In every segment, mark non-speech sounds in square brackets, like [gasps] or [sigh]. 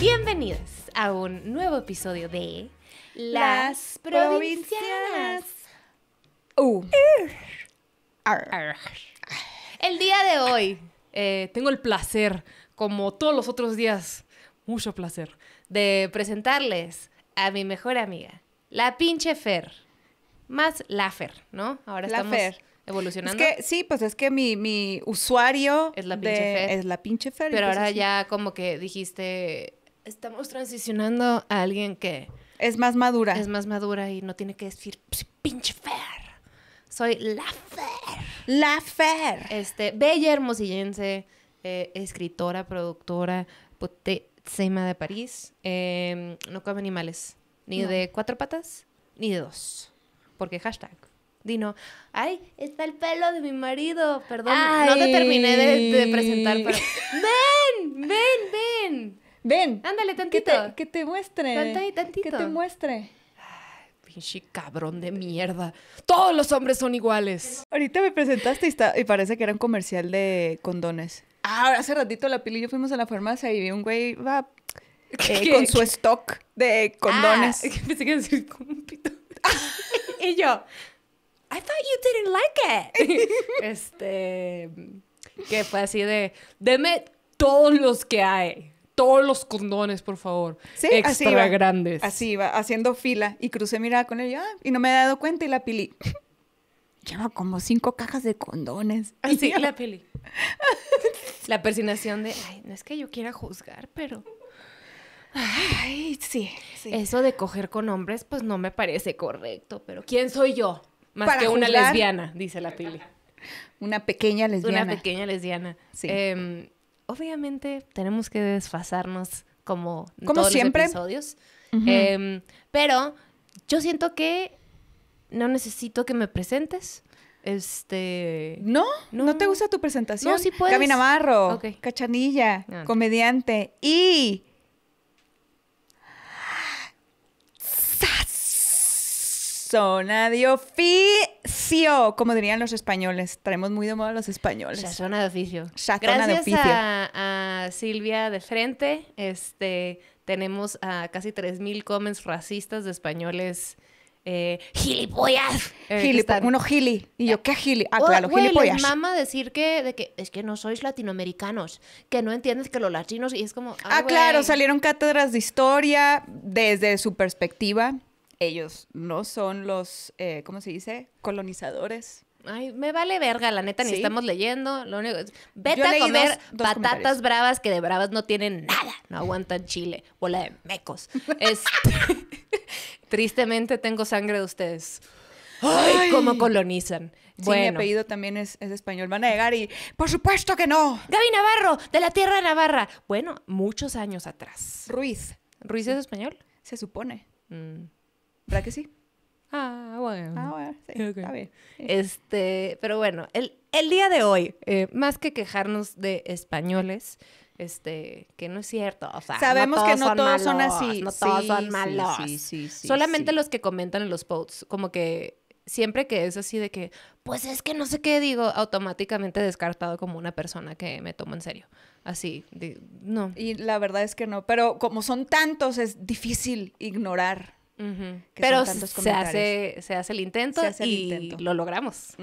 Bienvenidos a un nuevo episodio de Las, Provincias. Uh. El día de hoy eh, tengo el placer, como todos los otros días, mucho placer, de presentarles a mi mejor amiga, la pinche Fer. Más la Fer, ¿no? Ahora la estamos evolucionando. Es que sí, pues es que mi, usuario es la pinche Fer. Pero ahora ya como que dijiste, estamos transicionando a alguien que... Es más madura. Es más madura y no tiene que decir pinche Fer. Soy la Fer. La Fer. Este, bella hermosillense, eh, escritora, productora, sema de París. Em, no come animales. Ni de cuatro patas, ni de dos. Porque hashtag Dino, ay, está el pelo de mi marido. Perdón, no te terminé de, presentar, [laughs] ¡Ven! ¡Ven, ven! Ven. Ándale, tantito. Que te, muestre. Tantito, tantito. Que te muestre. Ay, pinche cabrón de mierda. Todos los hombres son iguales. Ahorita me presentaste y, parece que era un comercial de condones. Ah, hace ratito la pila y yo fuimos a la farmacia y vi un güey, eh, con su stock de ah, condones. [laughs] pensé que [laughs] y yo, I thought you didn't like it. [laughs] este, que fue así de, deme todos los que hay. Todos los condones, por favor. Sí, extra así iba, grandes. Así iba, haciendo fila. Y crucé mirada con él y ah", no me he dado cuenta y la pili. Lleva como cinco cajas de condones. Así, ah, la pili. la persinación de, ay, no es que yo quiera juzgar, pero... Ay, sí, Eso de coger con hombres, pues no me parece correcto, pero ¿quién soy yo? Más que una lesbiana, dice la Pili. Una pequeña lesbiana. Una pequeña lesbiana. Em, obviamente tenemos que desfasarnos como, todos los episodios. Em, pero yo siento que no necesito que me presentes. Este. ¿No? ¿No, te gusta tu presentación? No, sí puedes. Gaby Navarro, cachanilla, ah, comediante y zona de oficio, como dirían los españoles. Traemos muy de moda a los españoles. zona de oficio. de oficio. A, a, Silvia de frente, este, tenemos a casi 3.000 comments racistas de españoles. Eh, gilipollas. Eh, uno gili. Y yo, ah. ¿qué gili? Ah, claro, gilipollas. Y decir que, de que es que no sois latinoamericanos, que no entiendes que los latinos. Y es como. Ah, ah claro, salieron cátedras de historia desde su perspectiva ellos no son los, eh, ¿cómo se dice? Colonizadores. Ay, me vale verga, la neta, ni estamos leyendo. Lo único es, vete a comer patatas bravas que de bravas no tienen nada, no aguantan chile, bola de mecos. [laughs] Este, tristemente tengo sangre de ustedes. Ay, cómo colonizan. Bueno. Sí, mi apellido también es, español. Van a llegar y, por supuesto que no. Gaby Navarro, de la tierra Navarra. Bueno, muchos años atrás. Ruiz. ¿Ruiz es español? Se supone. Mm para que sí? Ah, bueno. Ah, bueno, sí, está bien. Este, pero bueno, el, el día de hoy, eh, más que quejarnos de españoles, este, que no es cierto, sabemos que no todos son así, no todos son malos. Sí, Solamente los que comentan en los posts, como que siempre que es así de que, pues es que no sé qué digo, automáticamente descartado como una persona que me tomo en serio. Así, no. Y la verdad es que no, pero como son tantos, es difícil ignorar pero se hace, se hace el intento y lo logramos.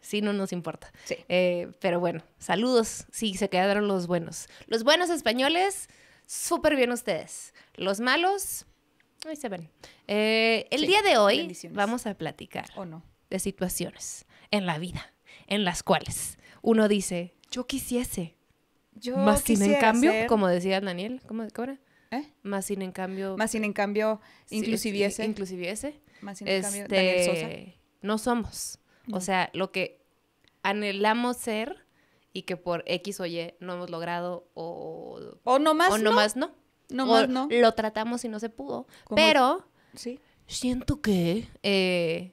si no nos importa. Eh, pero bueno, saludos. Sí, se quedaron los buenos. Los buenos españoles, súper bien ustedes. Los malos, ahí se ven. Eh, el día de hoy vamos a platicar ¿O no? de situaciones en la vida en las cuales uno dice, yo quisiese. Yo Más sin en cambio, como decía Daniel, ¿cómo, cómo era? ¿Eh? Más sin en cambio. Más sin en cambio, inclusiviese. Inclusiviese. Más sin en cambio, este, Sosa. No somos. O sea, lo que anhelamos ser y que por X o Y no hemos logrado o... O nomás o no. más no. o no. Lo tratamos y no se pudo. Pero... Sí. Siento que... Eh,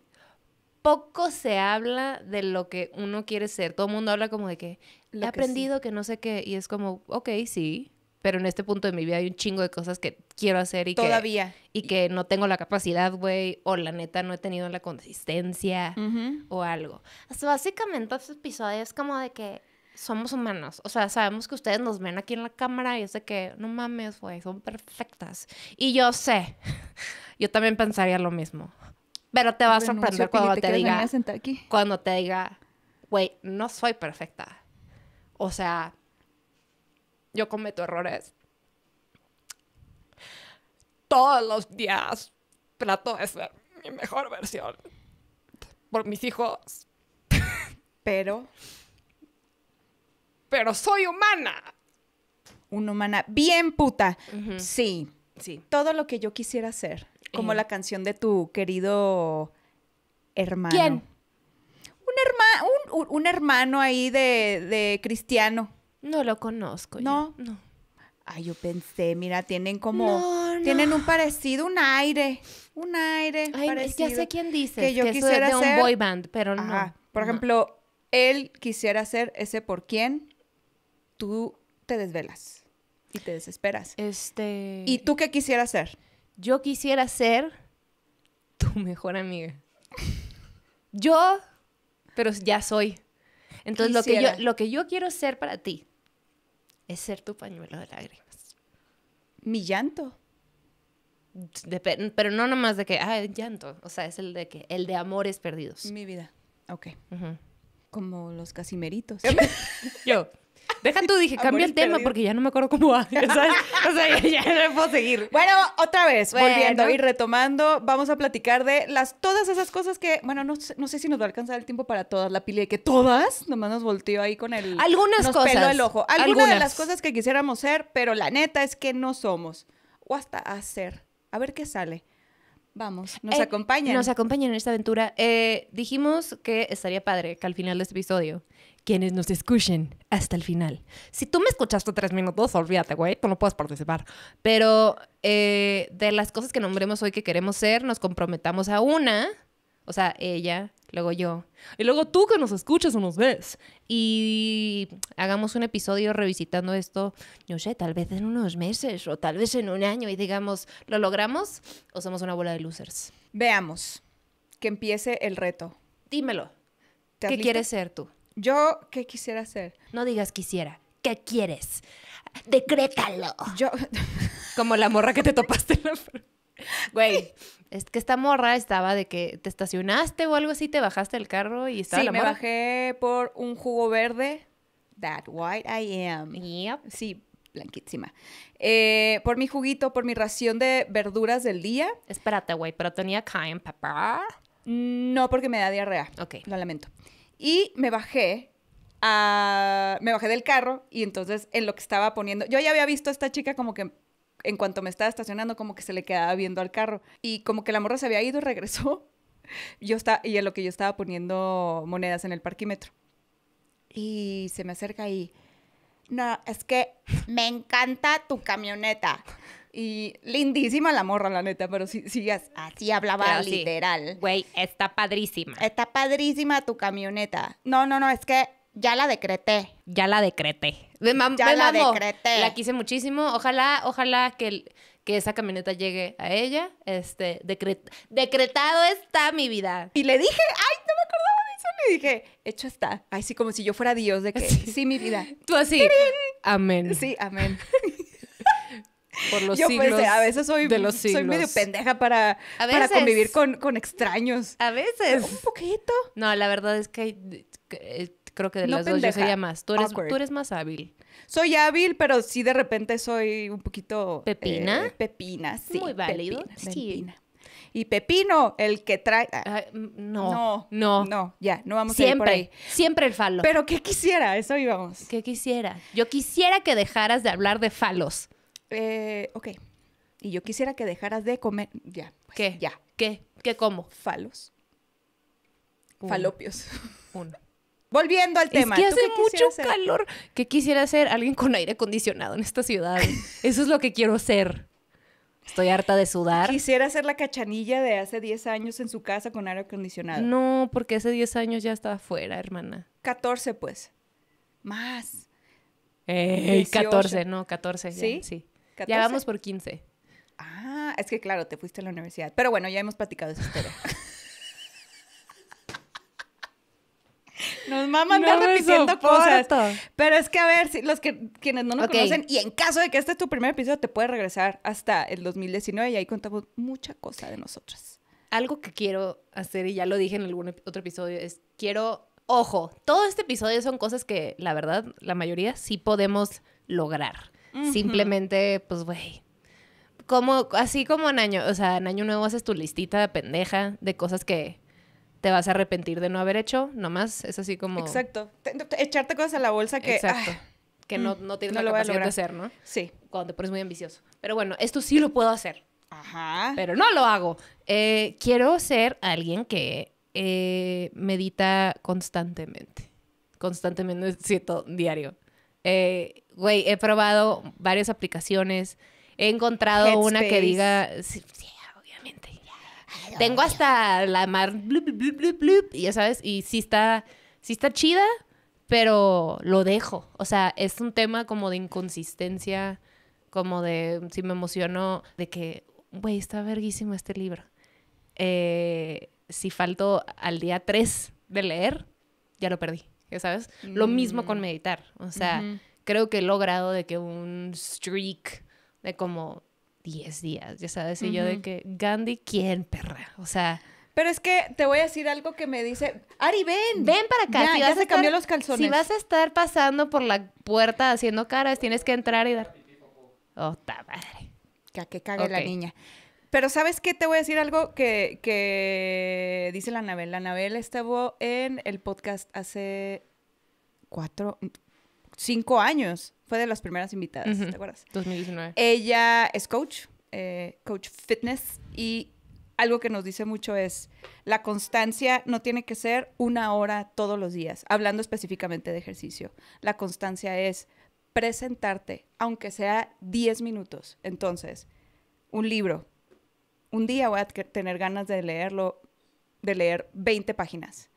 poco se habla de lo que uno quiere ser. Todo el mundo habla como de que he aprendido que no sé qué. Y es como, ok, sí pero en este punto de mi vida hay un chingo de cosas que quiero hacer y Todavía. que... Y que no tengo la capacidad, güey, o la neta no he tenido la consistencia o algo. Hasta básicamente este episodio es como de que somos humanos. O sea, sabemos que ustedes nos ven aquí en la cámara y es de que, no mames, güey, son perfectas. Y yo sé, [laughs] yo también pensaría lo mismo. Pero te va a sorprender cuando te, diga, cuando te diga, güey, no soy perfecta. O sea, yo cometo errores. Todos los días trato de ser mi mejor versión por mis hijos. Pero. Pero soy humana. Una humana bien puta. Sí. Sí. Todo lo que yo quisiera hacer. Como la canción de tu querido hermano. ¿Quién? Un, herma un, hermano ahí de, de cristiano. No lo conozco. No, no. Ay, yo pensé, mira, tienen como, tienen un parecido, un aire, un aire. Ay, parecido, ya sé quién dice que yo quisiera ser... un boy band, pero no. Por ejemplo, él quisiera ser ese por quien tú te desvelas y te desesperas. Este. ¿Y tú qué quisieras ser? Yo quisiera ser tu mejor amiga. Yo, pero ya soy. Entonces, lo que, yo, lo que yo quiero ser para ti es ser tu pañuelo de lágrimas. Mi llanto. pero no nomás de que, ah, el llanto. O sea, es el de que, el de amores perdidos. Mi vida. Ok. Como los casimeritos. [laughs] yo. Deja tú, dije, cambia el tema porque ya no me acuerdo cómo va. [laughs] O sea, ya, no puedo seguir. Bueno, otra vez, volviendo y retomando, vamos a platicar de las todas esas cosas que, bueno, no, sé si nos va a alcanzar el tiempo para todas. La pile de que todas, nomás nos volteó ahí con el... Algunas nos Peló ojo. Algunas, Algunas de las cosas que quisiéramos ser, pero la neta es que no somos. O hasta hacer. A ver qué sale. Vamos, nos eh, acompañan. Nos acompañan en esta aventura. Eh, dijimos que estaría padre que al final de este episodio, quienes nos escuchen hasta el final. Si tú me escuchaste tres minutos, olvídate, güey, tú no puedes participar. Pero eh, de las cosas que nombremos hoy que queremos ser, nos comprometamos a una o sea, ella, luego yo. Y luego tú que nos escuchas o nos ves. Y hagamos un episodio revisitando esto, no sé, tal vez en unos meses o tal vez en un año y digamos, ¿lo logramos o somos una bola de losers? Veamos, que empiece el reto. Dímelo. ¿Qué quieres ser tú? Yo, ¿qué quisiera ser? No digas quisiera. ¿Qué quieres? Decrétalo. Yo. Como la morra que te topaste en la Güey, es que esta morra estaba de que te estacionaste o algo así, te bajaste del carro y estaba sí, la morra. me bajé por un jugo verde. That white I am. Yep. Sí, blanquísima. Eh, por mi juguito, por mi ración de verduras del día. Espérate, güey, pero tenía cayenne pepper. No, porque me da diarrea. Ok. Lo lamento. Y me bajé me bajé del carro y entonces en lo que estaba poniendo, yo ya había visto a esta chica como que en cuanto me estaba estacionando, como que se le quedaba viendo al carro. Y como que la morra se había ido, y regresó. [laughs] Yo estaba, y en lo que yo estaba poniendo monedas en el parquímetro. Y se me acerca y, no, es que me encanta tu camioneta. Y lindísima la morra, la neta, pero sí, sí así hablaba literal. Güey, está padrísima. Está padrísima tu camioneta. No, no, no, es que ya la decreté. Ya la decreté. ya la decreté. La quise muchísimo. Ojalá, ojalá que, que esa camioneta llegue a ella. Este, decretado está mi vida. Y le dije, ay, no me acordaba de eso. Le dije, hecho está. Ay, sí, como si yo fuera Dios de que sí, mi vida. Tú así. Amén. Sí, amén. [laughs] Por los yo pues, siglos. Pensé, a veces soy, soy medio pendeja para, convivir con, extraños. A veces. Un poquito. No, la verdad es que, que Creo que de las dos yo sería más. Tú eres, tú eres, más hábil. Soy hábil, pero sí de repente soy un poquito... ¿Pepina? Eh, pepina, sí. Muy válido. sí. Y Pepino, el que trae... Ah, mm, no, no. No. ya, no vamos siempre, a ir por ahí. Siempre el falo. Pero ¿qué quisiera? Eso íbamos. ¿Qué quisiera? Yo quisiera que dejaras de hablar de falos. Eh, ok. Y yo quisiera que dejaras de comer... Ya. Pues, ¿Qué? Ya. ¿Qué? ¿Qué como? Falos. Falopios. Uno. Volviendo al tema. Es que hace mucho calor. ¿Qué quisiera ser alguien con aire acondicionado en esta ciudad? Eso es lo que quiero ser. Estoy harta de sudar. Quisiera ser la cachanilla de hace 10 años en su casa con aire acondicionado. No, porque hace 10 años ya estaba fuera, hermana. 14, pues. Más. 14, no, 14. ¿Sí? Sí. Ya vamos por 15. Ah, es que claro, te fuiste a la universidad. Pero bueno, ya hemos platicado eso. historia. [laughs] Nos maman no repitiendo cosas. Pero es que a ver, si los que quienes no nos conocen, y en caso de que este es tu primer episodio, te puedes regresar hasta el 2019 y ahí contamos mucha cosa de nosotras. Algo que quiero hacer, y ya lo dije en algún otro episodio, es quiero, ojo, todo este episodio son cosas que la verdad, la mayoría sí podemos lograr. Simplemente, pues, güey, como, así como en año, o sea, en año nuevo haces tu listita de pendeja de cosas que te vas a arrepentir de no haber hecho, nomás es así como... Exacto, echarte cosas a la bolsa que... Exacto. que no, mm, no tienes la capacidad de hacer, ¿no? Sí. Cuando te pones muy ambicioso. Pero bueno, esto sí lo puedo hacer. Ajá. Pero no lo hago. Eh, quiero ser alguien que eh, medita constantemente. Constantemente, siento, diario. Eh, güey, he probado varias aplicaciones. He encontrado una que diga... Tengo hasta la mar. y ya sabes, y sí está, sí está chida, pero lo dejo. O sea, es un tema como de inconsistencia, como de si me emociono, de que, güey, está verguísimo este libro. Eh, si falto al día 3 de leer, ya lo perdí, ya sabes. Lo mismo con mm. meditar. O sea, creo que he logrado de que un streak de como 10 días, ya sabes, y yo de que Gandhi, ¿quién perra? O sea... Pero es que te voy a decir algo que me dice, Ari, ven. Ven para acá. Ya, si se cambió los calzones. Si vas a estar pasando por la puerta haciendo caras, tienes que entrar y dar... Oh, ta madre. Que, que cague la niña. Pero ¿sabes qué? Te voy a decir algo que, que dice la Anabel. La Anabel estuvo en el podcast hace cuatro, cinco años. Fue de las primeras invitadas, ¿te acuerdas? 2019. Ella es coach, eh, coach fitness, y algo que nos dice mucho es, la constancia no tiene que ser una hora todos los días, hablando específicamente de ejercicio. La constancia es presentarte, aunque sea 10 minutos. Entonces, un libro. Un día voy a tener ganas de leerlo, de leer 20 páginas.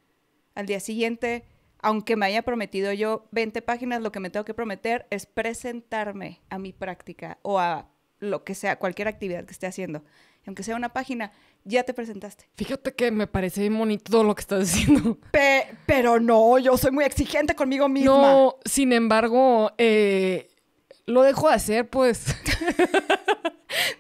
Al día siguiente aunque me haya prometido yo 20 páginas, lo que me tengo que prometer es presentarme a mi práctica o a lo que sea, cualquier actividad que esté haciendo. Aunque sea una página, ya te presentaste. Fíjate que me parece muy bonito todo lo que estás diciendo. [laughs] pero no, yo soy muy exigente conmigo misma. No, sin embargo, eh, lo dejo de hacer, pues. [laughs]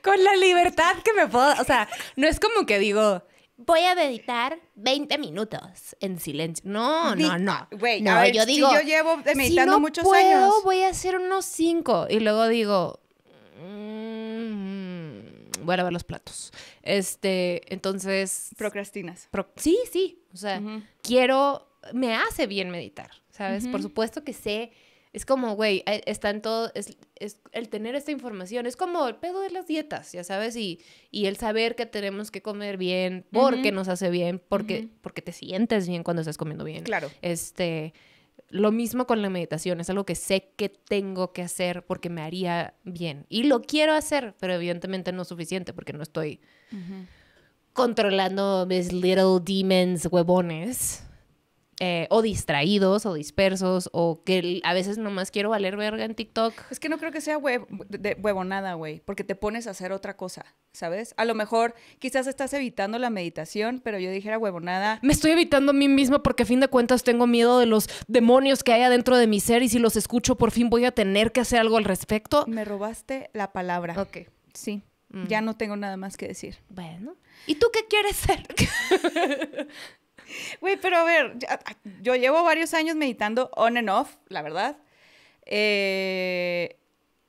Con la libertad que me puedo. O sea, no es como que digo, voy a meditar 20 minutos en silencio. No, no, no. no, yo digo, si yo llevo meditando no muchos puedo, voy a hacer unos 5 y luego digo, mm, voy a lavar los platos. Este, entonces procrastinas. sí, sí, o sea, quiero me hace bien meditar, ¿sabes? Por supuesto que sé es como, güey, eh, está en es, el tener esta información, es como el pedo de las dietas, ya sabes, y, y el saber que tenemos que comer bien, porque nos hace bien, porque, porque te sientes bien cuando estás comiendo bien. Claro. Este, lo mismo con la meditación, es algo que sé que tengo que hacer porque me haría bien. Y lo quiero hacer, pero evidentemente no es suficiente porque no estoy controlando mis little demons huevones. Eh, o distraídos o dispersos o que a veces nomás quiero valer verga en TikTok. Es que no creo que sea de huevonada, güey, porque te pones a hacer otra cosa, ¿sabes? A lo mejor quizás estás evitando la meditación, pero yo dijera huevonada. Me estoy evitando a mí misma porque a fin de cuentas tengo miedo de los demonios que hay adentro de mi ser y si los escucho por fin voy a tener que hacer algo al respecto. Me robaste la palabra. Ok. Sí. Mm. Ya no tengo nada más que decir. Bueno. ¿Y tú qué quieres ser? [laughs] Güey, pero a ver, yo llevo varios años meditando on and off, la verdad. Eh,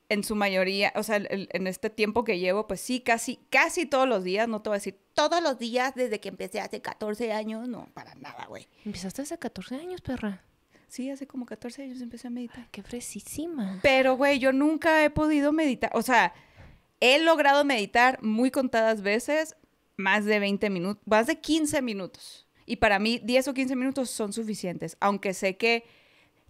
en su mayoría, o sea, en este tiempo que llevo, pues sí, casi, casi todos los días, no te voy a decir todos los días desde que empecé hace 14 años, no, para nada, güey. Empezaste hace 14 años, perra. Sí, hace como 14 años empecé a meditar. qué fresísima. Pero, güey, yo nunca he podido meditar, o sea, he logrado meditar muy contadas veces, más de 20 minutos, más de 15 minutos. Y para mí 10 o 15 minutos son suficientes, aunque sé que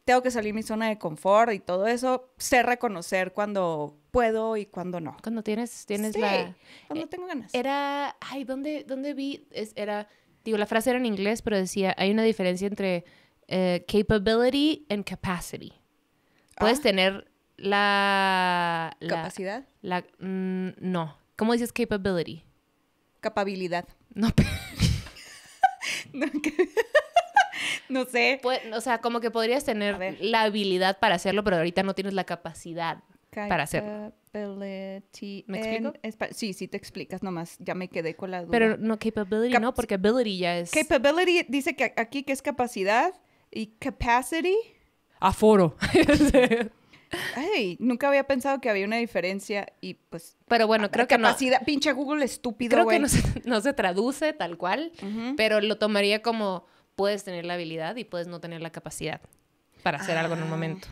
tengo que salir de mi zona de confort y todo eso, sé reconocer cuando puedo y cuando no. Cuando tienes, tienes sí, la... Cuando eh, tengo ganas. Era, ay, ¿dónde, dónde vi? era, digo, la frase era en inglés, pero decía, hay una diferencia entre eh, capability and capacity. Puedes ah. tener la, ¿Capacidad? La, mm, no. ¿Cómo dices capability? Capabilidad. No. [laughs] [laughs] [laughs] no sé. Pues, o sea, como que podrías tener la habilidad para hacerlo, pero ahorita no tienes la capacidad para hacerlo. ¿Me explico? Sí, sí te explicas nomás, ya me quedé con la duda. Pero no, capability no, porque ability ya es... Capability dice que aquí que es capacidad y capacity... Aforo. [laughs] Ay, nunca había pensado que había una diferencia y pues... Pero bueno, creo que no... Pinche Google estúpido, Creo que no se, no se, traduce tal cual, pero lo tomaría como puedes tener la habilidad y puedes no tener la capacidad para hacer algo en un momento.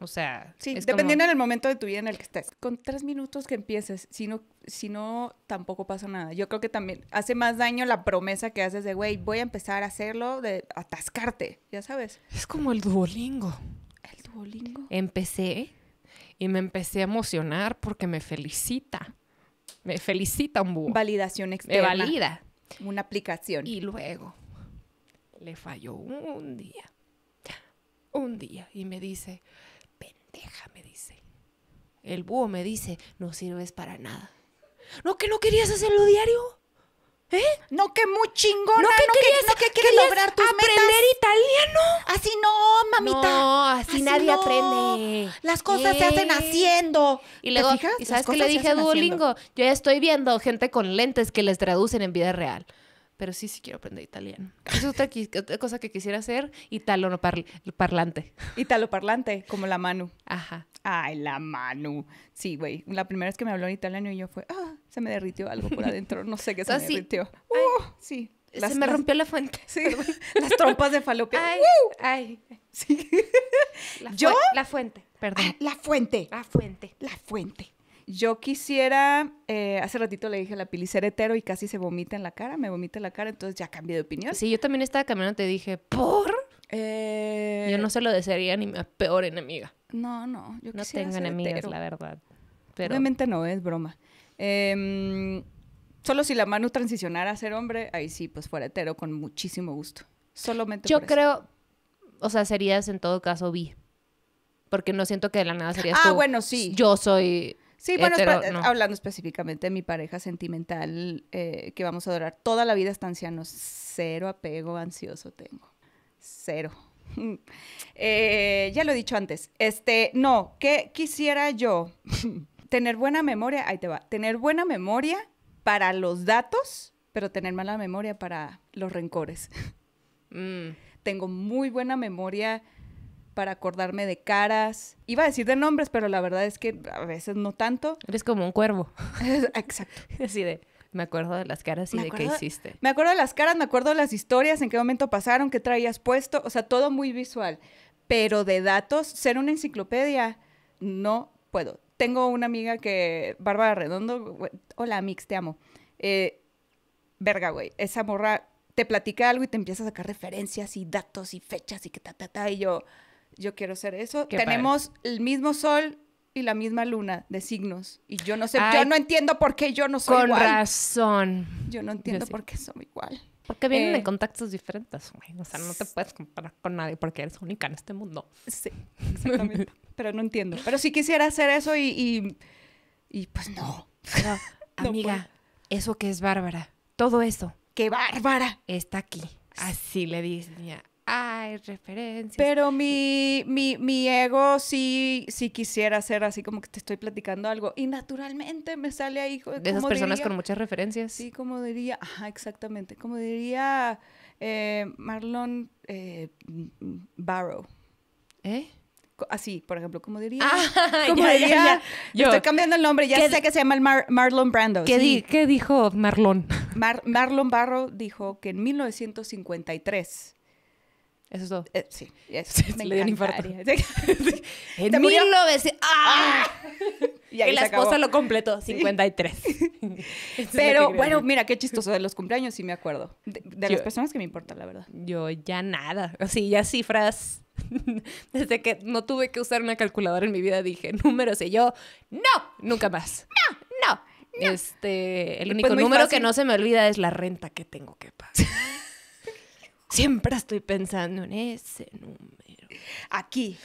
O sea, dependiendo del momento de tu vida en el que estés. Con tres minutos que empieces, si no, si no, tampoco pasa nada. Yo creo que también hace más daño la promesa que haces de, güey, voy a empezar a hacerlo, de atascarte, ya sabes. Es como el Duolingo. Empecé y me empecé a emocionar porque me felicita. Me felicita un búho. Validación externa. Me valida. Una aplicación. Y luego le falló un día. Un día. Y me dice, pendeja, me dice. El búho me dice, no sirves para nada. No, que no querías hacerlo diario. ¿Eh? No, que muy chingón. No, que no que, quieres lograr aprender italiano. Así no, mamita. No, así, nadie aprende. Las cosas se hacen haciendo. Y le dije, sabes qué le dije a Duolingo? Yo ya estoy viendo gente con lentes que les traducen en vida real. Pero sí, sí quiero aprender italiano. Es otra, [laughs] cosa que quisiera hacer, italo no parlante. Italo parlante, como la Manu. Ajá. Ay, la Manu. Sí, güey. La primera vez que me habló en italiano y yo fue, ah, se me derritió algo por [laughs] adentro, no sé qué se ah, me derritió. Uh, se me rompió la fuente. [laughs] las trompas de falopio. Ay, [laughs] La ¿Yo? La fuente, perdón. Ah, la fuente. La fuente. La fuente. Yo quisiera, eh, hace ratito le dije a la Pili ser y casi se vomita en la cara, me vomita en la cara, entonces ya cambié de opinión. Sí, yo también estaba caminando te dije, ¿por? Eh, yo no se lo desearía ni mi peor enemiga. No, no, yo no tengo enemigos la verdad. Obviamente no, es broma. Em, solo si la mano transicionara a ser hombre, ahí sí, pues fuera hetero con muchísimo gusto. Solamente. Yo creo, o sea, serías en todo caso vi, Porque no siento que de la nada serías ah, bueno, sí. Yo soy. Sí, bueno, hablando específicamente de mi pareja sentimental, eh, que vamos a adorar toda la vida hasta ancianos, cero apego ansioso tengo. Cero. [laughs] Eh, ya lo he dicho antes. Este, no, ¿qué quisiera yo? [laughs] tener buena memoria, ahí te va, tener buena memoria para los datos, pero tener mala memoria para los rencores. Mm. Tengo muy buena memoria para acordarme de caras. Iba a decir de nombres, pero la verdad es que a veces no tanto. Eres como un cuervo. [laughs] Exacto. [laughs] Así de, me acuerdo de las caras y de qué hiciste. Me acuerdo de las caras, me acuerdo de las historias, en qué momento pasaron, qué traías puesto, o sea, todo muy visual. Pero de datos, ser una enciclopedia, no puedo tengo una amiga que, Bárbara Redondo, hola, Mix, te amo. Eh, verga, güey, esa morra te platica algo y te empieza a sacar referencias y datos y fechas y que ta, ta, ta, y yo, yo quiero ser eso. Tenemos el mismo sol y la misma luna de signos. Y yo no sé, yo no entiendo por qué yo no soy igual. Con razón. Yo no entiendo por qué soy igual. Porque vienen de eh, contactos diferentes, O sea, no te puedes comparar con nadie porque eres única en este mundo. Sí, exactamente. [laughs] pero no entiendo. Pero sí quisiera hacer eso y. Y, pues no. [laughs] amiga, eso que es Bárbara. Todo eso. ¡Qué Bárbara! Está aquí. Así le dice hay referencias. Pero mi, mi, ego sí, sí quisiera ser así como que te estoy platicando algo y naturalmente me sale ahí. De esas personas con muchas referencias. Sí, como diría, ajá, exactamente, como diría eh, Marlon eh, Barrow. ¿Eh? así, por ejemplo, como diría, ah, [laughs] como diría, Yo, estoy cambiando el nombre, ya sé que se llama Marlon Brando. ¿Qué, dijo Marlon? [laughs] Marlon Barrow dijo que en 1953 eh, eso sí, eso. Me Le dio un infarto. en mil Y, la se esposa lo completó, 53. [laughs] [laughs] Pero bueno, mira, qué chistoso de los cumpleaños, sí me acuerdo. De, las personas que me importan, la verdad. Yo ya nada. Así, ya cifras. [laughs] Desde que no tuve que usar una calculadora en mi vida, dije números y yo, no, nunca más. No, no. no. Este, el único pues, número que no se me olvida es la renta que tengo que pagar. Siempre estoy pensando en ese número. Aquí.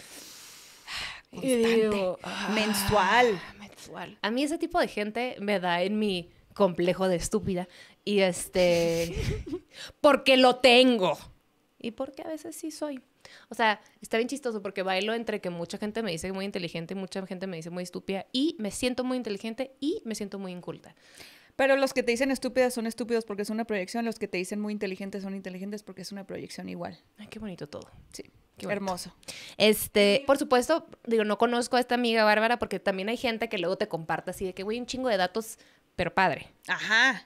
Ah, ah, mensual. Ah, mensual. A mí ese tipo de gente me da en mi complejo de estúpida. Y este. [laughs] porque lo tengo. Y porque a veces sí soy. O sea, está bien chistoso porque bailo entre que mucha gente me dice muy inteligente y mucha gente me dice muy estúpida. Y me siento muy inteligente y me siento muy inculta. Pero los que te dicen estúpidas son estúpidos porque es una proyección, los que te dicen muy inteligentes son inteligentes porque es una proyección igual. Ay, qué bonito todo. Sí. Qué Hermoso. Este, por supuesto, digo, no conozco a esta amiga Bárbara porque también hay gente que luego te comparte así de que, voy un chingo de datos, pero padre. Ajá.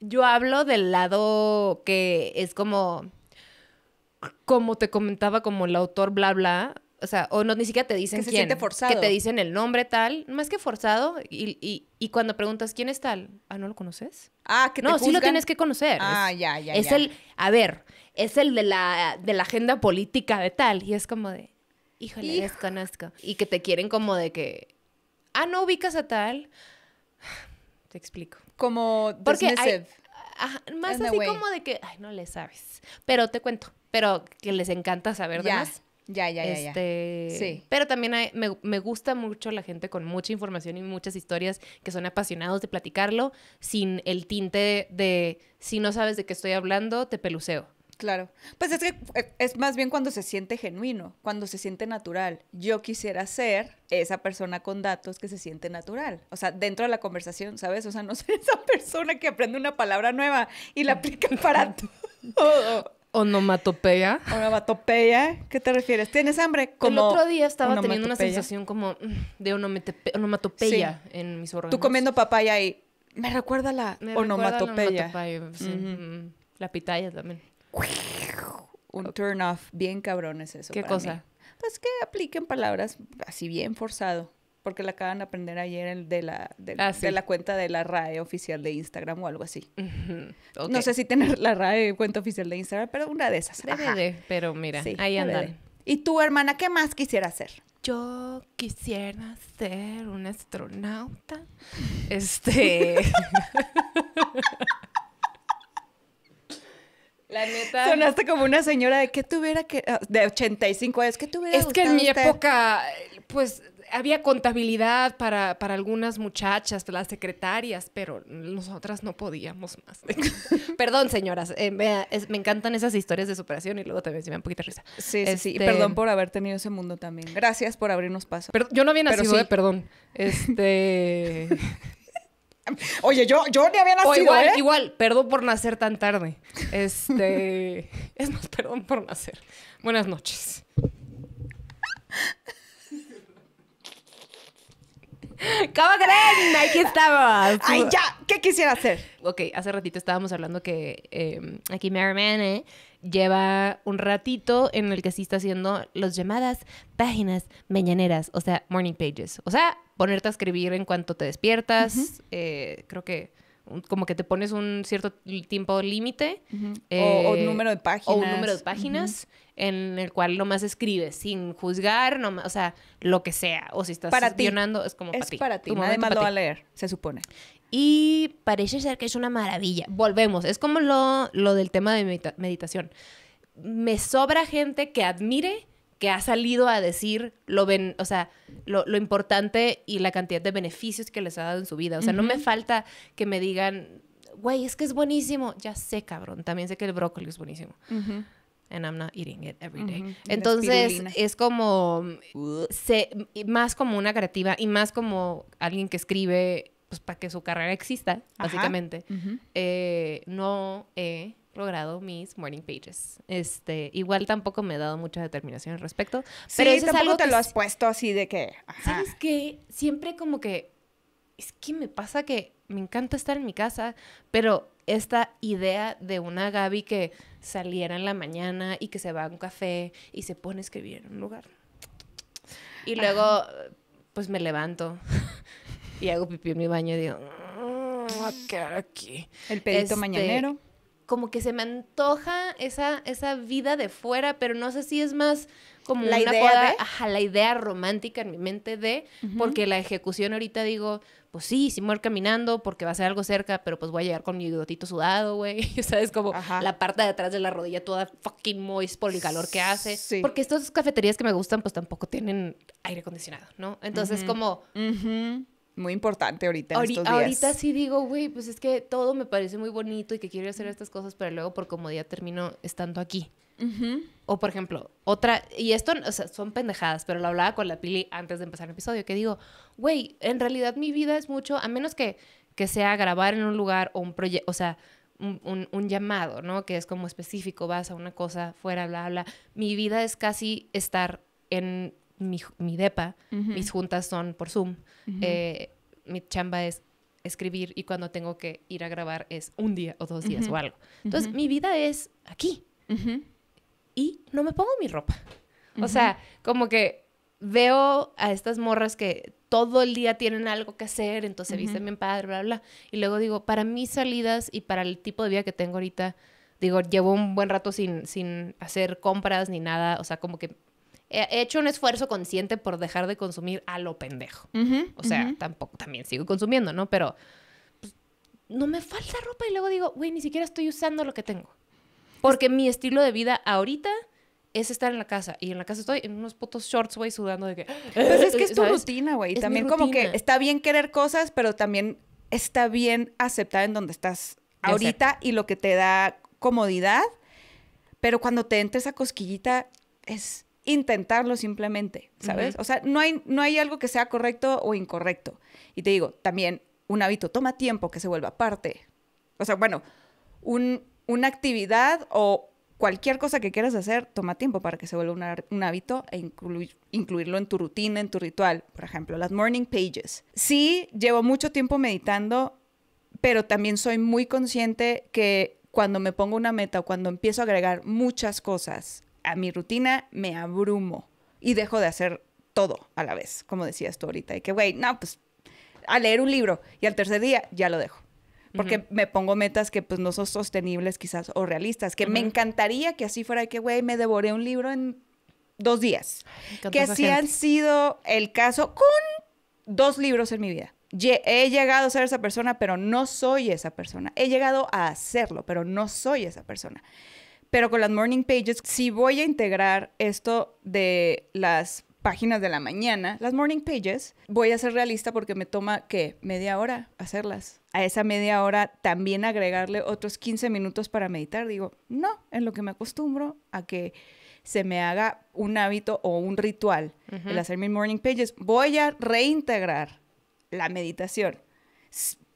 Yo hablo del lado que es como, como te comentaba, como el autor, bla, bla, o sea, o no, ni siquiera te dicen que quién. forzado. Que te dicen el nombre tal, más que forzado. Y, y, y, cuando preguntas quién es tal, ah, ¿no lo conoces? Ah, que No, si sí lo tienes que conocer. Ah, es, ya, ya, Es el, a ver, es el de la, de la agenda política de tal. Y es como de, híjole, es desconozco. Y que te quieren como de que, ah, no ubicas a tal. [sighs] Te explico. Como Porque más así como de que, ay, no le sabes. Pero te cuento. Pero que les encanta saber de más. Ya, ya, ya. Este, sí. Pero también me, gusta mucho la gente con mucha información y muchas historias que son apasionados de platicarlo sin el tinte de, de si no sabes de qué estoy hablando, te peluceo. Claro. Pues es que eh, es más bien cuando se siente genuino, cuando se siente natural. Yo quisiera ser esa persona con datos que se siente natural. O sea, dentro de la conversación, ¿sabes? O sea, no ser [laughs] esa persona que aprende una palabra nueva y la aplica para [laughs] todo. Onomatopeya. Onomatopeya. ¿Qué te refieres? ¿Tienes hambre? Como el otro día estaba teniendo una sensación como de onomatopeya en mis órganos. Tú comiendo papaya y me recuerda la onomatopeya. la, mm-hmm. la pitaya también. Un turn off. Bien cabrón es eso. ¿Qué cosa? Pues que apliquen palabras así bien forzado porque la acaban de aprender ayer de la, ah, de, la cuenta de la RAE oficial de Instagram o algo así. No sé si tener la RAE cuenta oficial de Instagram, pero una de esas. Debe de, pero mira, ahí andan. ¿Y tu hermana, qué más quisiera hacer? Yo quisiera ser un astronauta. [laughs] Este. La neta. Sonaste como una señora de que tuviera que. Ah, de 85 años, que tuviera. Es que en mi época, pues había contabilidad para, algunas muchachas, las secretarias, pero nosotras no podíamos más. [laughs] perdón, señoras, eh, me, encantan esas historias de superación y luego también se me da un poquito de risa. Sí, sí, Y este, perdón por haber tenido ese mundo también. Gracias por abrirnos paso. Pero, yo no había nacido, eh, perdón. Este... [laughs] Oye, yo, yo ni había nacido. O igual, ¿eh? igual, perdón por nacer tan tarde. Este. [laughs] es más, perdón por nacer. Buenas noches. ¿Cómo creen? Aquí estamos. Ay, ya, ¿qué quisiera hacer? Ok, hace ratito estábamos hablando que em, aquí Mary Mane lleva un ratito en el que sí está haciendo las llamadas páginas mañaneras, o sea, morning pages. O sea, ponerte a escribir en cuanto te despiertas. Eh, creo que como que te pones un cierto tiempo límite. Eh, o, un número de páginas. O un número de páginas en el cual nomás escribes sin juzgar, o sea, lo que sea. O si estás guionando, es como para ti. para ti, más a leer, se supone. Y parece ser que es una maravilla. Volvemos, es como lo, del tema de meditación. Me sobra gente que admire que ha salido a decir lo, ven o sea, lo, importante y la cantidad de beneficios que les ha dado en su vida. O sea, no me falta que me digan, güey, es que es buenísimo. Ya sé, cabrón, también sé que el brócoli es buenísimo. And I'm not eating it every day. Entonces, es como, se, más como una creativa y más como alguien que escribe pues, para que su carrera exista, básicamente. Eh, no he logrado mis morning pages. Este, igual tampoco me he dado mucha determinación al respecto. pero eso es algo te lo has puesto así de que. ¿Sabes qué? Siempre como que. Es que me pasa que me encanta estar en mi casa, pero esta idea de una Gaby que saliera en la mañana y que se va a un café y se pone a escribir en un lugar. Y luego, pues me levanto [laughs] y hago pipí en mi baño y digo, mm, a quedar aquí. El pedito este, mañanero como que se me antoja esa, esa vida de fuera, pero no sé si es más como la una idea la idea romántica en mi mente de, porque la ejecución ahorita digo, pues sí, si muero caminando porque va a ser algo cerca, pero pues voy a llegar con mi gotito sudado, güey, ¿sabes? [laughs] Como la parte de atrás de la rodilla toda fucking moist por el calor que hace. Porque estas cafeterías que me gustan pues tampoco tienen aire acondicionado, ¿no? Entonces como muy importante ahorita en estos días. Ahorita sí digo, güey, pues es que todo me parece muy bonito y que quiero hacer estas cosas, pero luego por comodidad termino estando aquí. O por ejemplo, otra, y esto o sea, son pendejadas, pero lo hablaba con la Pili antes de empezar el episodio, que digo, güey, en realidad mi vida es mucho, a menos que, que sea grabar en un lugar o un proyecto, o sea, un, un, llamado, ¿no? Que es como específico, vas a una cosa fuera, bla, bla. Mi vida es casi estar en mi, depa, mis juntas son por Zoom, eh, mi chamba es escribir y cuando tengo que ir a grabar es un día o dos días o algo. Entonces, mi vida es aquí. Y no me pongo mi ropa. O sea, como que veo a estas morras que todo el día tienen algo que hacer, entonces viste mi bien padre, bla, bla. Y luego digo, para mis salidas y para el tipo de vida que tengo ahorita, digo, llevo un buen rato sin, sin hacer compras ni nada. O sea, como que he hecho un esfuerzo consciente por dejar de consumir a lo pendejo. o sea, tampoco, también sigo consumiendo, ¿no? Pero pues, no me falta ropa y luego digo, güey, ni siquiera estoy usando lo que tengo. Porque mi estilo de vida ahorita es estar en la casa. Y en la casa estoy en unos putos shorts, güey, sudando de que... [gasps] Pues es que es [gasps] tu rutina, güey. También como que está bien querer cosas, pero también está bien aceptar en donde estás ahorita y lo que te da comodidad. Pero cuando te entra esa cosquillita, es intentarlo simplemente, ¿sabes? O sea, no hay, no hay algo que sea correcto o incorrecto. Y te digo, también un hábito toma tiempo que se vuelva parte. O sea, bueno, una actividad o cualquier cosa que quieras hacer toma tiempo para que se vuelva un hábito e incluirlo en tu rutina, en tu ritual. Por ejemplo, las morning pages. Sí, llevo mucho tiempo meditando, pero también soy muy consciente que cuando me pongo una meta o cuando empiezo a agregar muchas cosas a mi rutina me abrumo y dejo de hacer todo a la vez, como decías tú ahorita, y que, güey, no, pues a leer un libro y al tercer día ya lo dejo. Porque me pongo metas que pues no son sostenibles quizás o realistas, que me encantaría que así fuera, que, güey, me devoré un libro en dos días. Que así han sido el caso con dos libros en mi vida. He llegado a ser esa persona, pero no soy esa persona. He llegado a hacerlo, pero no soy esa persona. Pero con las morning pages, si voy a integrar esto de las páginas de la mañana, las morning pages, voy a ser realista porque me toma, ¿qué? Media hora hacerlas. A esa media hora también agregarle otros 15 minutos para meditar. Digo, no, en lo que me acostumbro a que se me haga un hábito o un ritual el hacer mis morning pages, voy a reintegrar la meditación.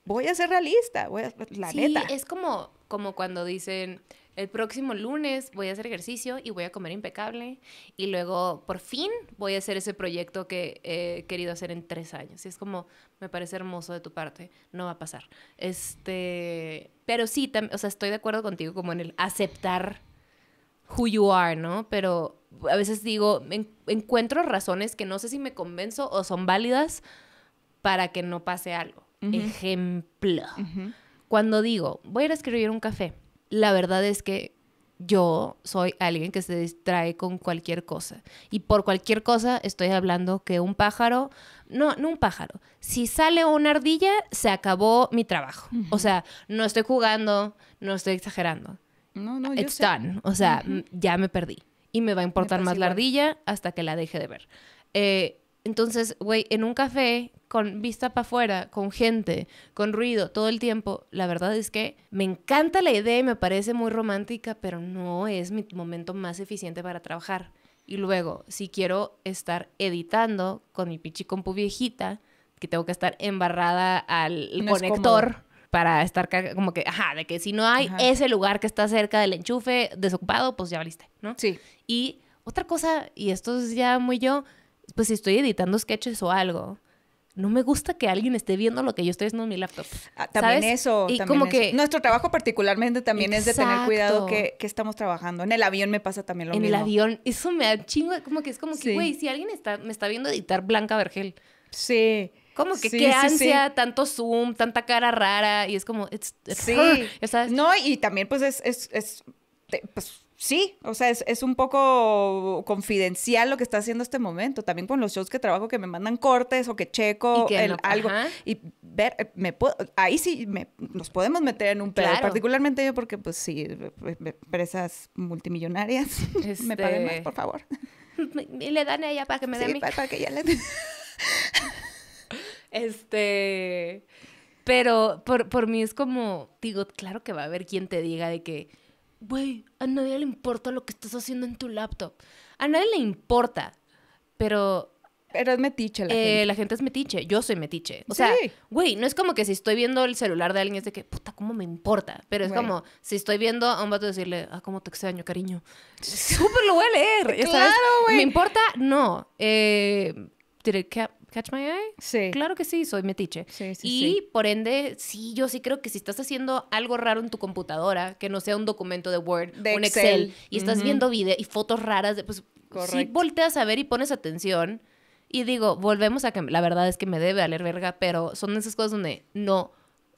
Voy a ser realista, voy a, sí, es como, como cuando dicen el próximo lunes voy a hacer ejercicio y voy a comer impecable y luego por fin voy a hacer ese proyecto que he querido hacer en tres años. Y es como, me parece hermoso de tu parte, no va a pasar. Este, pero sí, o sea, estoy de acuerdo contigo como en el aceptar who you are, ¿no? Pero a veces digo, encuentro razones que no sé si me convenzo o son válidas para que no pase algo. Ejemplo. Cuando digo, voy a ir a escribir un café la verdad es que yo soy alguien que se distrae con cualquier cosa. Y por cualquier cosa estoy hablando que un pájaro, no, no un pájaro, si sale una ardilla, se acabó mi trabajo. O sea, no estoy jugando, no estoy exagerando. No, no, It's done. O sea, ya me perdí. Y me va a importar más la ardilla hasta que la deje de ver. Eh, entonces, güey, en un café, con vista para afuera, con gente, con ruido, todo el tiempo, la verdad es que me encanta la idea y me parece muy romántica, pero no es mi momento más eficiente para trabajar. Y luego, si quiero estar editando con mi pichi compu viejita, que tengo que estar embarrada al conector para estar como que, ajá, de que si no hay ese lugar que está cerca del enchufe desocupado, pues ya valiste, ¿no? Sí. Y otra cosa, y esto es ya muy yo, pues si estoy editando sketches o algo, no me gusta que alguien esté viendo lo que yo estoy haciendo en mi laptop. Ah, también eso. Y como que... Nuestro trabajo particularmente también es de tener cuidado que, estamos trabajando. En el avión me pasa también lo mismo. En el avión, eso me da chingo, como que es como que, güey, si alguien está, me está viendo editar Blanca Vergel. Sí. Como que qué ansia, tanto zoom, tanta cara rara, y es como, sí. No, y también pues es, es, pues, sí, o sea, es, un poco confidencial lo que está haciendo este momento. También con los shows que trabajo que me mandan cortes o que checo algo. Y ver, eh, me puedo, ahí sí nos podemos meter en un pedo. Particularmente yo porque, pues sí, eh, eh, empresas multimillonarias [laughs] me este, paguen más, por favor. [laughs] Y le dan a ella para que me dé mi... para, que ella le [laughs] este... Pero por, por mí es como, digo, claro que va a haber quien te diga de que güey, a nadie le importa lo que estás haciendo en tu laptop. A nadie le importa, pero... Pero es metiche la eh, gente. La gente es metiche, yo soy metiche. O sea, güey, no es como que si estoy viendo el celular de alguien es de que, puta, ¿cómo me importa? Pero es como, si estoy viendo a un vato decirle, ah, ¿cómo te extraño, cariño? [laughs] Súper lo voy a leer. claro, güey. ¿Me importa? No. Eh, catch my eye? Sí. Claro que sí, soy metiche. Sí, sí, y por ende, sí, yo sí creo que si estás haciendo algo raro en tu computadora, que no sea un documento de Word, de un Excel, y estás viendo video y fotos raras, pues si sí volteas a ver y pones atención. Y digo, volvemos a que la verdad es que me debe valer verga, pero son esas cosas donde no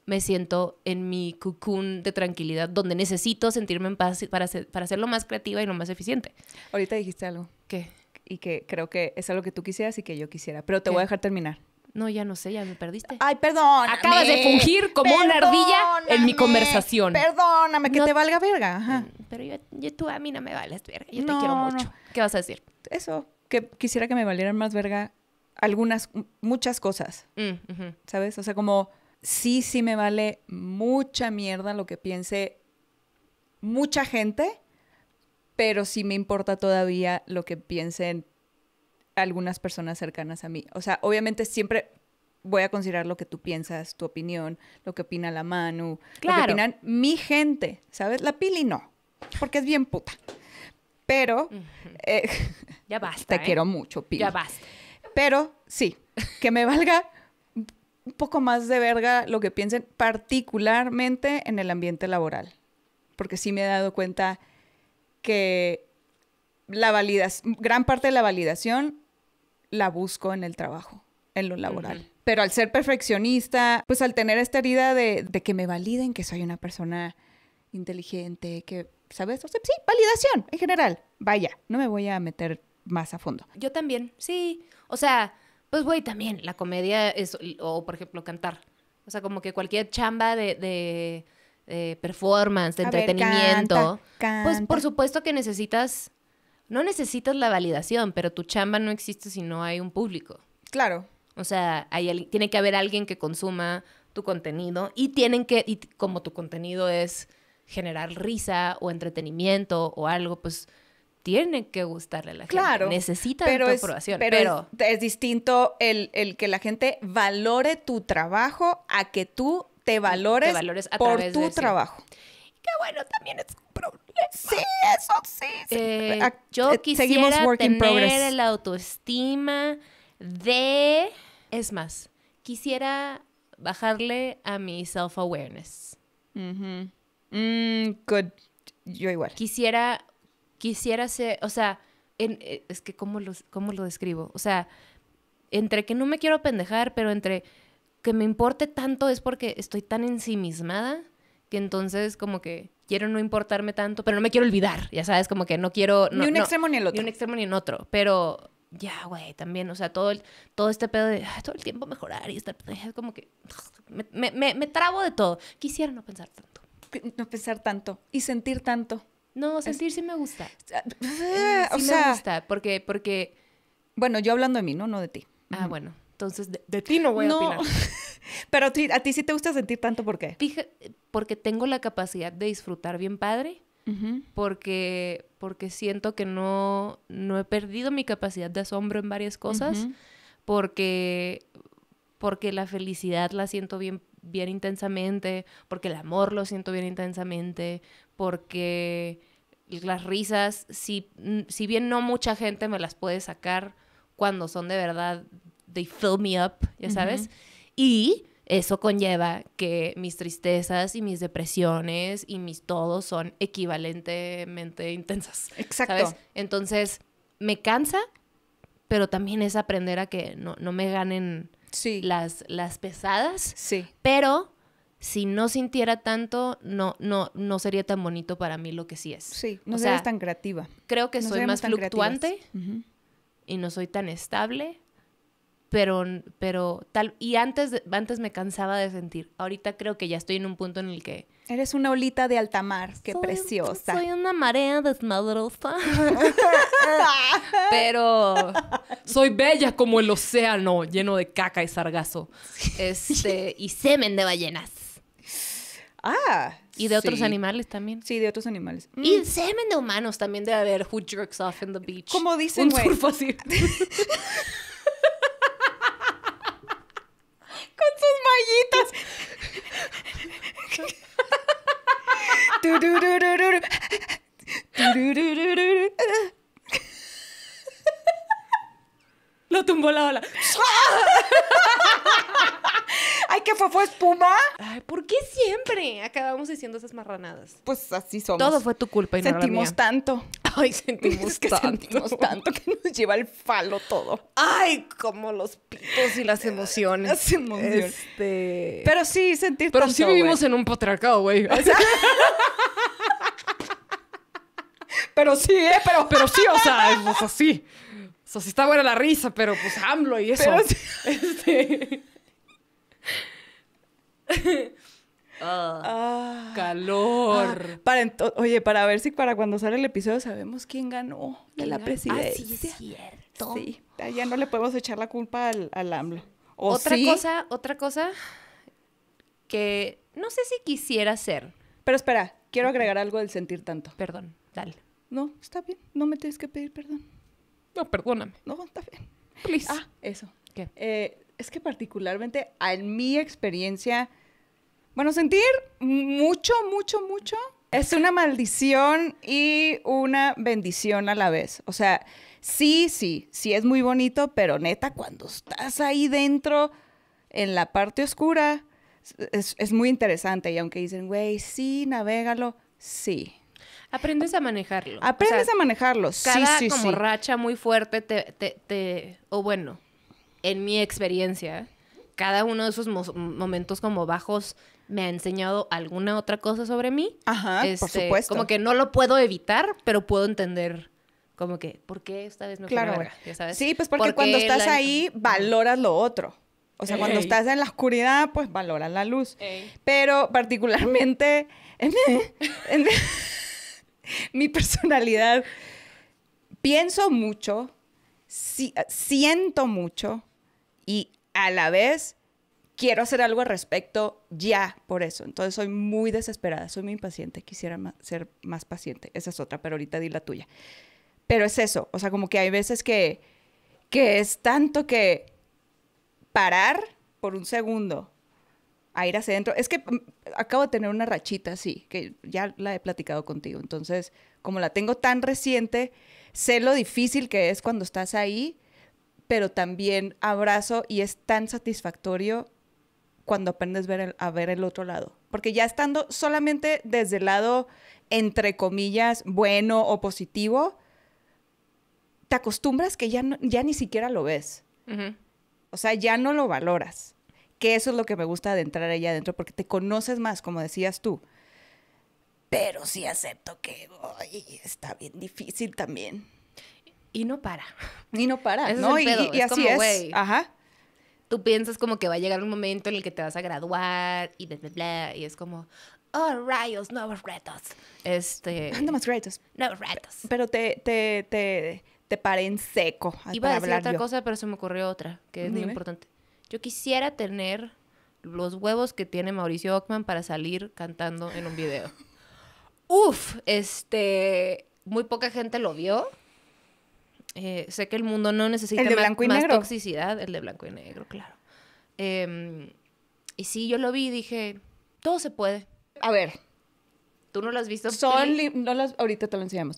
me siento en mi cocoon de tranquilidad, donde necesito sentirme en paz para, para ser lo más creativa y lo más eficiente. Ahorita dijiste algo. ¿Qué? y que creo que es algo que tú quisieras y que yo quisiera. Pero te voy a dejar terminar. No, ya no sé, ya me perdiste. Ay, perdón. Acabas de fungir como una ardilla en mi conversación. Perdóname, que te valga verga. Mm, pero yo, tú a mí no me vales verga. Yo te quiero mucho. ¿Qué vas a decir? Eso, que quisiera que me valieran más verga algunas, muchas cosas. Mm, ¿Sabes? O sea, como sí, sí me vale mucha mierda lo que piense mucha gente pero sí me importa todavía lo que piensen algunas personas cercanas a mí. O sea, obviamente siempre voy a considerar lo que tú piensas, tu opinión, lo que opina la Manu, lo que opinan mi gente, ¿sabes? La Pili no, porque es bien puta. Pero... Eh, ya basta. Te ¿eh? quiero mucho, Pili. Ya basta. Pero sí, que me valga un poco más de verga lo que piensen, particularmente en el ambiente laboral. Porque sí me he dado cuenta que la validación, gran parte de la validación la busco en el trabajo, en lo laboral. Pero al ser perfeccionista, pues al tener esta herida de, que me validen que soy una persona inteligente, que, ¿sabes? sí, validación en general. Vaya, no me voy a meter más a fondo. Yo también, sí. O sea, pues voy también la comedia es, o por ejemplo, cantar. O sea, como que cualquier chamba de eh, performance, de entretenimiento, pues por supuesto que necesitas, no necesitas la validación, pero tu chamba no existe si no hay un público. Claro. O sea, tiene que haber alguien que consuma tu contenido y tienen que, y como tu contenido es generar risa o entretenimiento o algo, pues tiene que gustarle a la claro, gente. Necesita tu aprobación. Pero, es, distinto el, que la gente valore tu trabajo a que tú te valores, por tu trabajo. Qué bueno, también es un problema. Sí, eso sí. Eh, yo eh, quisiera tener la autoestima de... Es más, quisiera bajarle a mi self-awareness. Mm, good. Yo igual. Quisiera, quisiera ser, o sea, eh, es que ¿cómo, ¿cómo lo describo? O sea, entre que no me quiero pendejar, pero entre que me importe tanto es porque estoy tan ensimismada que entonces como que quiero no importarme tanto, pero no me quiero olvidar, ya sabes, como que no quiero... ni un extremo ni el otro. Ni un extremo ni el otro, pero ya, güey, también, o sea, todo, todo este pedo de todo el tiempo mejorar y estar, es como que me, me, me, trabo de todo. Quisiera no pensar tanto. No pensar tanto y sentir tanto. No, sentir sí me gusta. Ah, eh, sí sea, me gusta, porque, porque... Bueno, yo hablando de mí, ¿no? No de ti. Ah, bueno. Entonces, de, ti no voy a opinar. [laughs] Pero a ti, sí te gusta sentir tanto, ¿por qué? porque tengo la capacidad de disfrutar bien padre, porque, porque siento que no, no he perdido mi capacidad de asombro en varias cosas, porque, porque la felicidad la siento bien, bien intensamente, porque el amor lo siento bien intensamente, porque las risas, si, si bien no mucha gente me las puede sacar cuando son de verdad they fill me up, ya sabes. Y eso conlleva que mis tristezas y mis depresiones y mis todos son equivalentemente intensas. Exacto. Entonces, me cansa, pero también es aprender a que no, me ganen las, las pesadas. Sí. Pero si no sintiera tanto, no, no, no sería tan bonito para mí lo que sí es. Sí, no o tan creativa. Creo que soy más fluctuante y no soy tan estable, pero, pero tal, y antes, antes me cansaba de sentir, ahorita creo que ya estoy en un punto en el que... Eres una olita de alta mar, qué preciosa. Soy una marea desmadrosa. [laughs] pero soy bella como el océano, lleno de caca y sargazo. Este, y semen de ballenas. Ah. Y de otros animales también. Sí, de otros animales. Y mm. semen de humanos también debe haber who jerks off in the beach. Como dicen, Un [laughs] con sus mallitas. du, du, du, du, du, du. Lo tumbó la ola. [laughs] Ay, ¿qué fue, espuma. Ay, ¿por qué siempre acabamos diciendo esas marranadas? Pues así somos. Todo fue tu culpa y sentimos no la tanto. Ay, [laughs] sentimos que tanto. sentimos tanto que nos lleva el falo todo. Ay, como los pitos y las emociones. Las emociones. Este... Pero sí sentir Pero sí vivimos en un patriarcado, güey. [laughs] Pero sí, ¿eh? Pero, pero sí, o sea, es, así o sea, está buena la risa, pero pues AMLO y eso. [laughs] Este. Ah. Ah. calor. Ah, para oye, para ver si para cuando sale el episodio sabemos quién ganó de la presidencia. sí, es cierto. ya no le podemos echar la culpa al, al AMLO. otra cosa, otra cosa que no sé si quisiera hacer. Pero espera, quiero agregar algo del sentir tanto. Perdón, dale. No, está bien, no me tienes que pedir perdón. No, perdóname. No, está bien. Ah, eso. ¿Qué? Eh, es que particularmente en mi experiencia, bueno, sentir mucho, mucho, mucho es una maldición y una bendición a la vez. O sea, sí, sí, sí es muy bonito, pero neta, cuando estás ahí dentro, en la parte oscura, es, es muy interesante. Y aunque dicen, güey, sí, navégalo, sí. Aprendes a manejarlo. Aprendes a manejarlo. Cada sí, como racha muy fuerte te, te, O bueno, en mi experiencia, cada uno de esos momentos como bajos me ha enseñado alguna otra cosa sobre mí. Ajá, por este, supuesto. Como que no lo puedo evitar, pero puedo entender como que, ¿por qué esta vez no? claro. ¿Ya sabes? Sí, pues porque, cuando estás ahí, valoras lo otro. O sea, cuando estás en la oscuridad, pues valoras la luz. Pero particularmente... [laughs] mi personalidad. Pienso mucho, siento mucho y a la vez quiero hacer algo al respecto ya por eso. Entonces soy muy desesperada, soy muy impaciente, quisiera ser más paciente. Esa es otra, pero ahorita di la tuya. Pero es eso, o sea, como que hay veces que, que es tanto que parar por un segundo a ir hacia adentro. Es que mm, acabo de tener una rachita así, que ya la he platicado contigo. Entonces, como la tengo tan reciente, sé lo difícil que es cuando estás ahí, pero también abrazo y es tan satisfactorio cuando aprendes a ver el otro lado. Porque ya estando solamente desde el lado, entre comillas, bueno o positivo, te acostumbras que ya, ya ni siquiera lo ves. O sea, ya no lo valoras que eso es lo que me gusta de entrar allá adentro, porque te conoces más, como decías tú. Pero sí acepto que está bien difícil también. Y no para. Y no para. y, es así como, es. Ajá. Tú piensas como que va a llegar un momento en el que te vas a graduar y bla, bla, bla. Y es como, oh, rayos, nuevos retos. Este. más ah, retos. Nuevos retos. Pero te, te, te, te paré en seco. Iba a decir otra cosa, pero se me ocurrió otra, que es muy importante. Yo quisiera tener los huevos que tiene Mauricio Ockman para salir cantando en un video. Uf, este, muy poca gente lo vio. Eh, sé que el mundo no necesita más, toxicidad, el de blanco y negro, claro. Em, y sí, yo lo vi y dije, todo se puede. A ver. ¿Tú no lo has visto? Son no las, ahorita te lo enseñamos.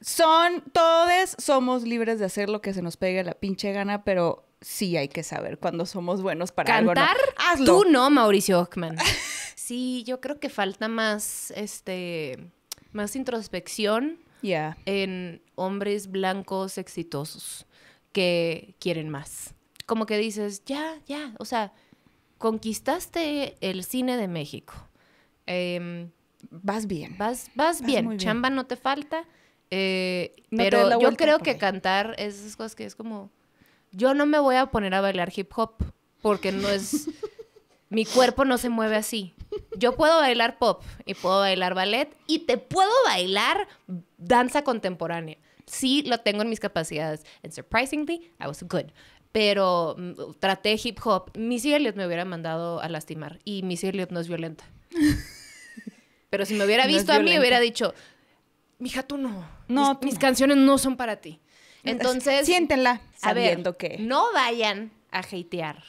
Son, todos somos libres de hacer lo que se nos pegue la pinche gana, pero sí hay que saber cuando somos buenos para cantar. Algo, Tú no, Mauricio Ockman. [laughs] sí, yo creo que falta más, este, más introspección Ya. en hombres blancos exitosos que quieren más. Como que dices, ya, ya, o sea, conquistaste el cine de México. Em, vas bien. Vas, vas, bien. Chamba no te falta. Eh, pero yo creo que cantar es esas cosas que es como, yo no me voy a poner a bailar hip hop porque no es... [laughs] mi cuerpo no se mueve así. Yo puedo bailar pop y puedo bailar ballet y te puedo bailar danza contemporánea. Sí, lo tengo en mis capacidades. And surprisingly, I was good. Pero mm, traté hip hop. Missy Elliott me hubiera mandado a lastimar y Missy Elliott no es violenta. [laughs] Pero si me hubiera visto a mí, hubiera dicho, mija, tú no. No, mis, canciones no son para ti. Entonces. Siéntenla sabiendo a ver, que. No vayan a hatear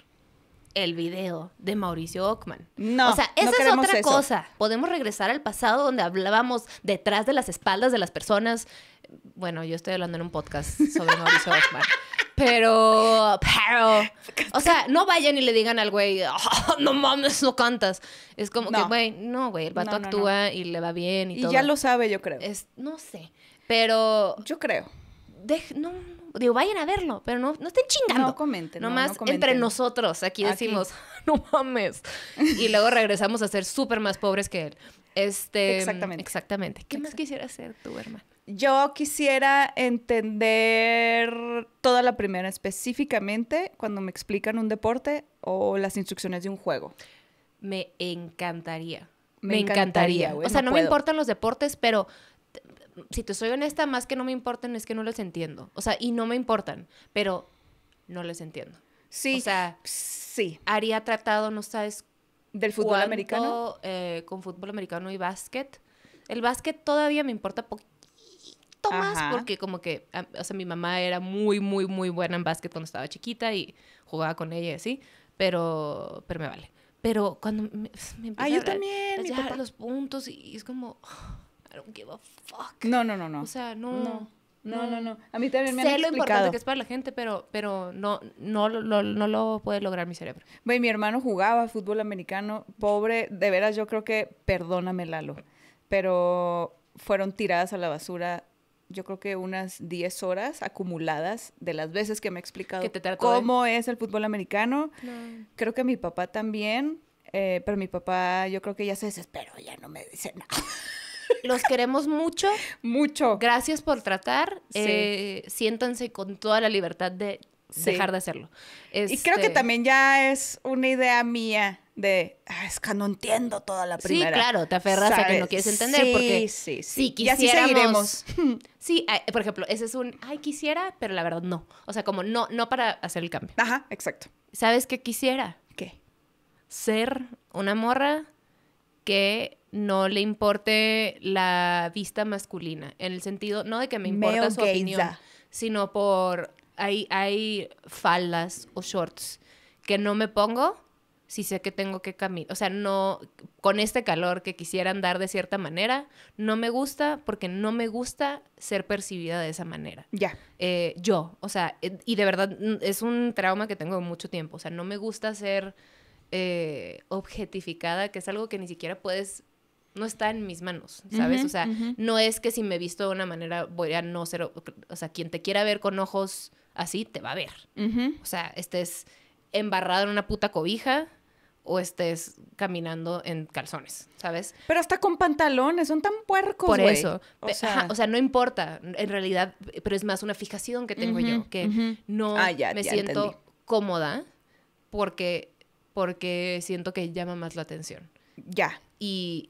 el video de Mauricio Ockman. No. O sea, esa es otra cosa. Podemos regresar al pasado donde hablábamos detrás de las espaldas de las personas. Bueno, yo estoy hablando en un podcast sobre Mauricio Ockman. [laughs] Pero, pero, o sea, no vayan y le digan al güey, oh, no mames, no cantas. Es como que, güey, no, güey, el vato actúa y le va bien y, y todo. Y ya lo sabe, yo creo. Es, no sé, pero... Yo creo no, digo, vayan a verlo, pero no, no estén chingando. No comenten. Nomás entre nosotros aquí decimos, [laughs] no mames. Y luego regresamos a ser súper más pobres que él. Este, exactamente. Exactamente. ¿Qué más quisiera hacer tu hermano? Yo quisiera entender toda la primera, específicamente cuando me explican un deporte o las instrucciones de un juego. Me encantaría. Me, encantaría. o sea, no me importan los deportes, pero si te soy honesta, más que no me importan es que no los entiendo. O sea, y no me importan, pero no les entiendo. Sí. O sea, sí. Haría tratado, no sabes. Del fútbol americano. Eh, con fútbol americano y básquet. El básquet todavía me importa poquito más porque como que, ah, o sea, mi mamá era muy, muy, muy buena en básquet cuando estaba chiquita y jugaba con ella y así, pero, pero me vale. Pero cuando me, me ah, a los puntos y, es como... I don't give a fuck. No, no, no, no. O sea, no. No, no, no. A mí también me han explicado. Sé lo importante que es para la gente, pero, pero no, no, lo, no lo puede lograr mi cerebro. Güey, mi hermano jugaba fútbol americano. Pobre, de veras, yo creo que, perdóname, Lalo, pero fueron tiradas a la basura yo creo que unas 10 horas acumuladas de las veces que me ha explicado cómo es el fútbol americano. Creo que mi papá también, eh, pero mi papá yo creo que ya se desesperó, ya no me dice nada. Los queremos mucho. Mucho. Gracias por tratar. Eh, siéntanse con toda la libertad de dejar de hacerlo. Y creo que este, también ya es una idea mía de, ah, es que no entiendo toda la primera. Sí, claro, te aferras a que no quieres entender porque sí, sí. [laughs] sí seguiremos. Sí, por ejemplo, ese es un, ay, quisiera, pero la verdad no. O sea, como no, no para hacer el cambio. Ajá, exacto. ¿Sabes qué quisiera? ¿Qué? Ser una morra que no le importe la vista masculina, en el sentido, no de que me importa su opinión, sino por, hay, hay faldas o shorts que no me pongo si sé que tengo que caminar, o sea, no, con este calor que quisiera andar de cierta manera, no me gusta porque no me gusta ser percibida de esa manera. Ya. Eh, yo, o sea, eh, y de verdad es un trauma que tengo mucho tiempo, o sea, no me gusta ser... Eh, objetificada, que es algo que ni siquiera puedes, no está en mis manos, ¿sabes? o sea, no es que si me visto de una manera voy a no ser, o sea, quien te quiera ver con ojos así, te va a ver. O sea, estés embarrado en una puta cobija o estés caminando en calzones, ¿sabes? Pero hasta con pantalones, son tan puercos, Por eso. O sea... no importa, en realidad, pero es más una fijación que tengo yo, que no ah, me siento cómoda porque porque siento que llama más la atención. Ya. Y,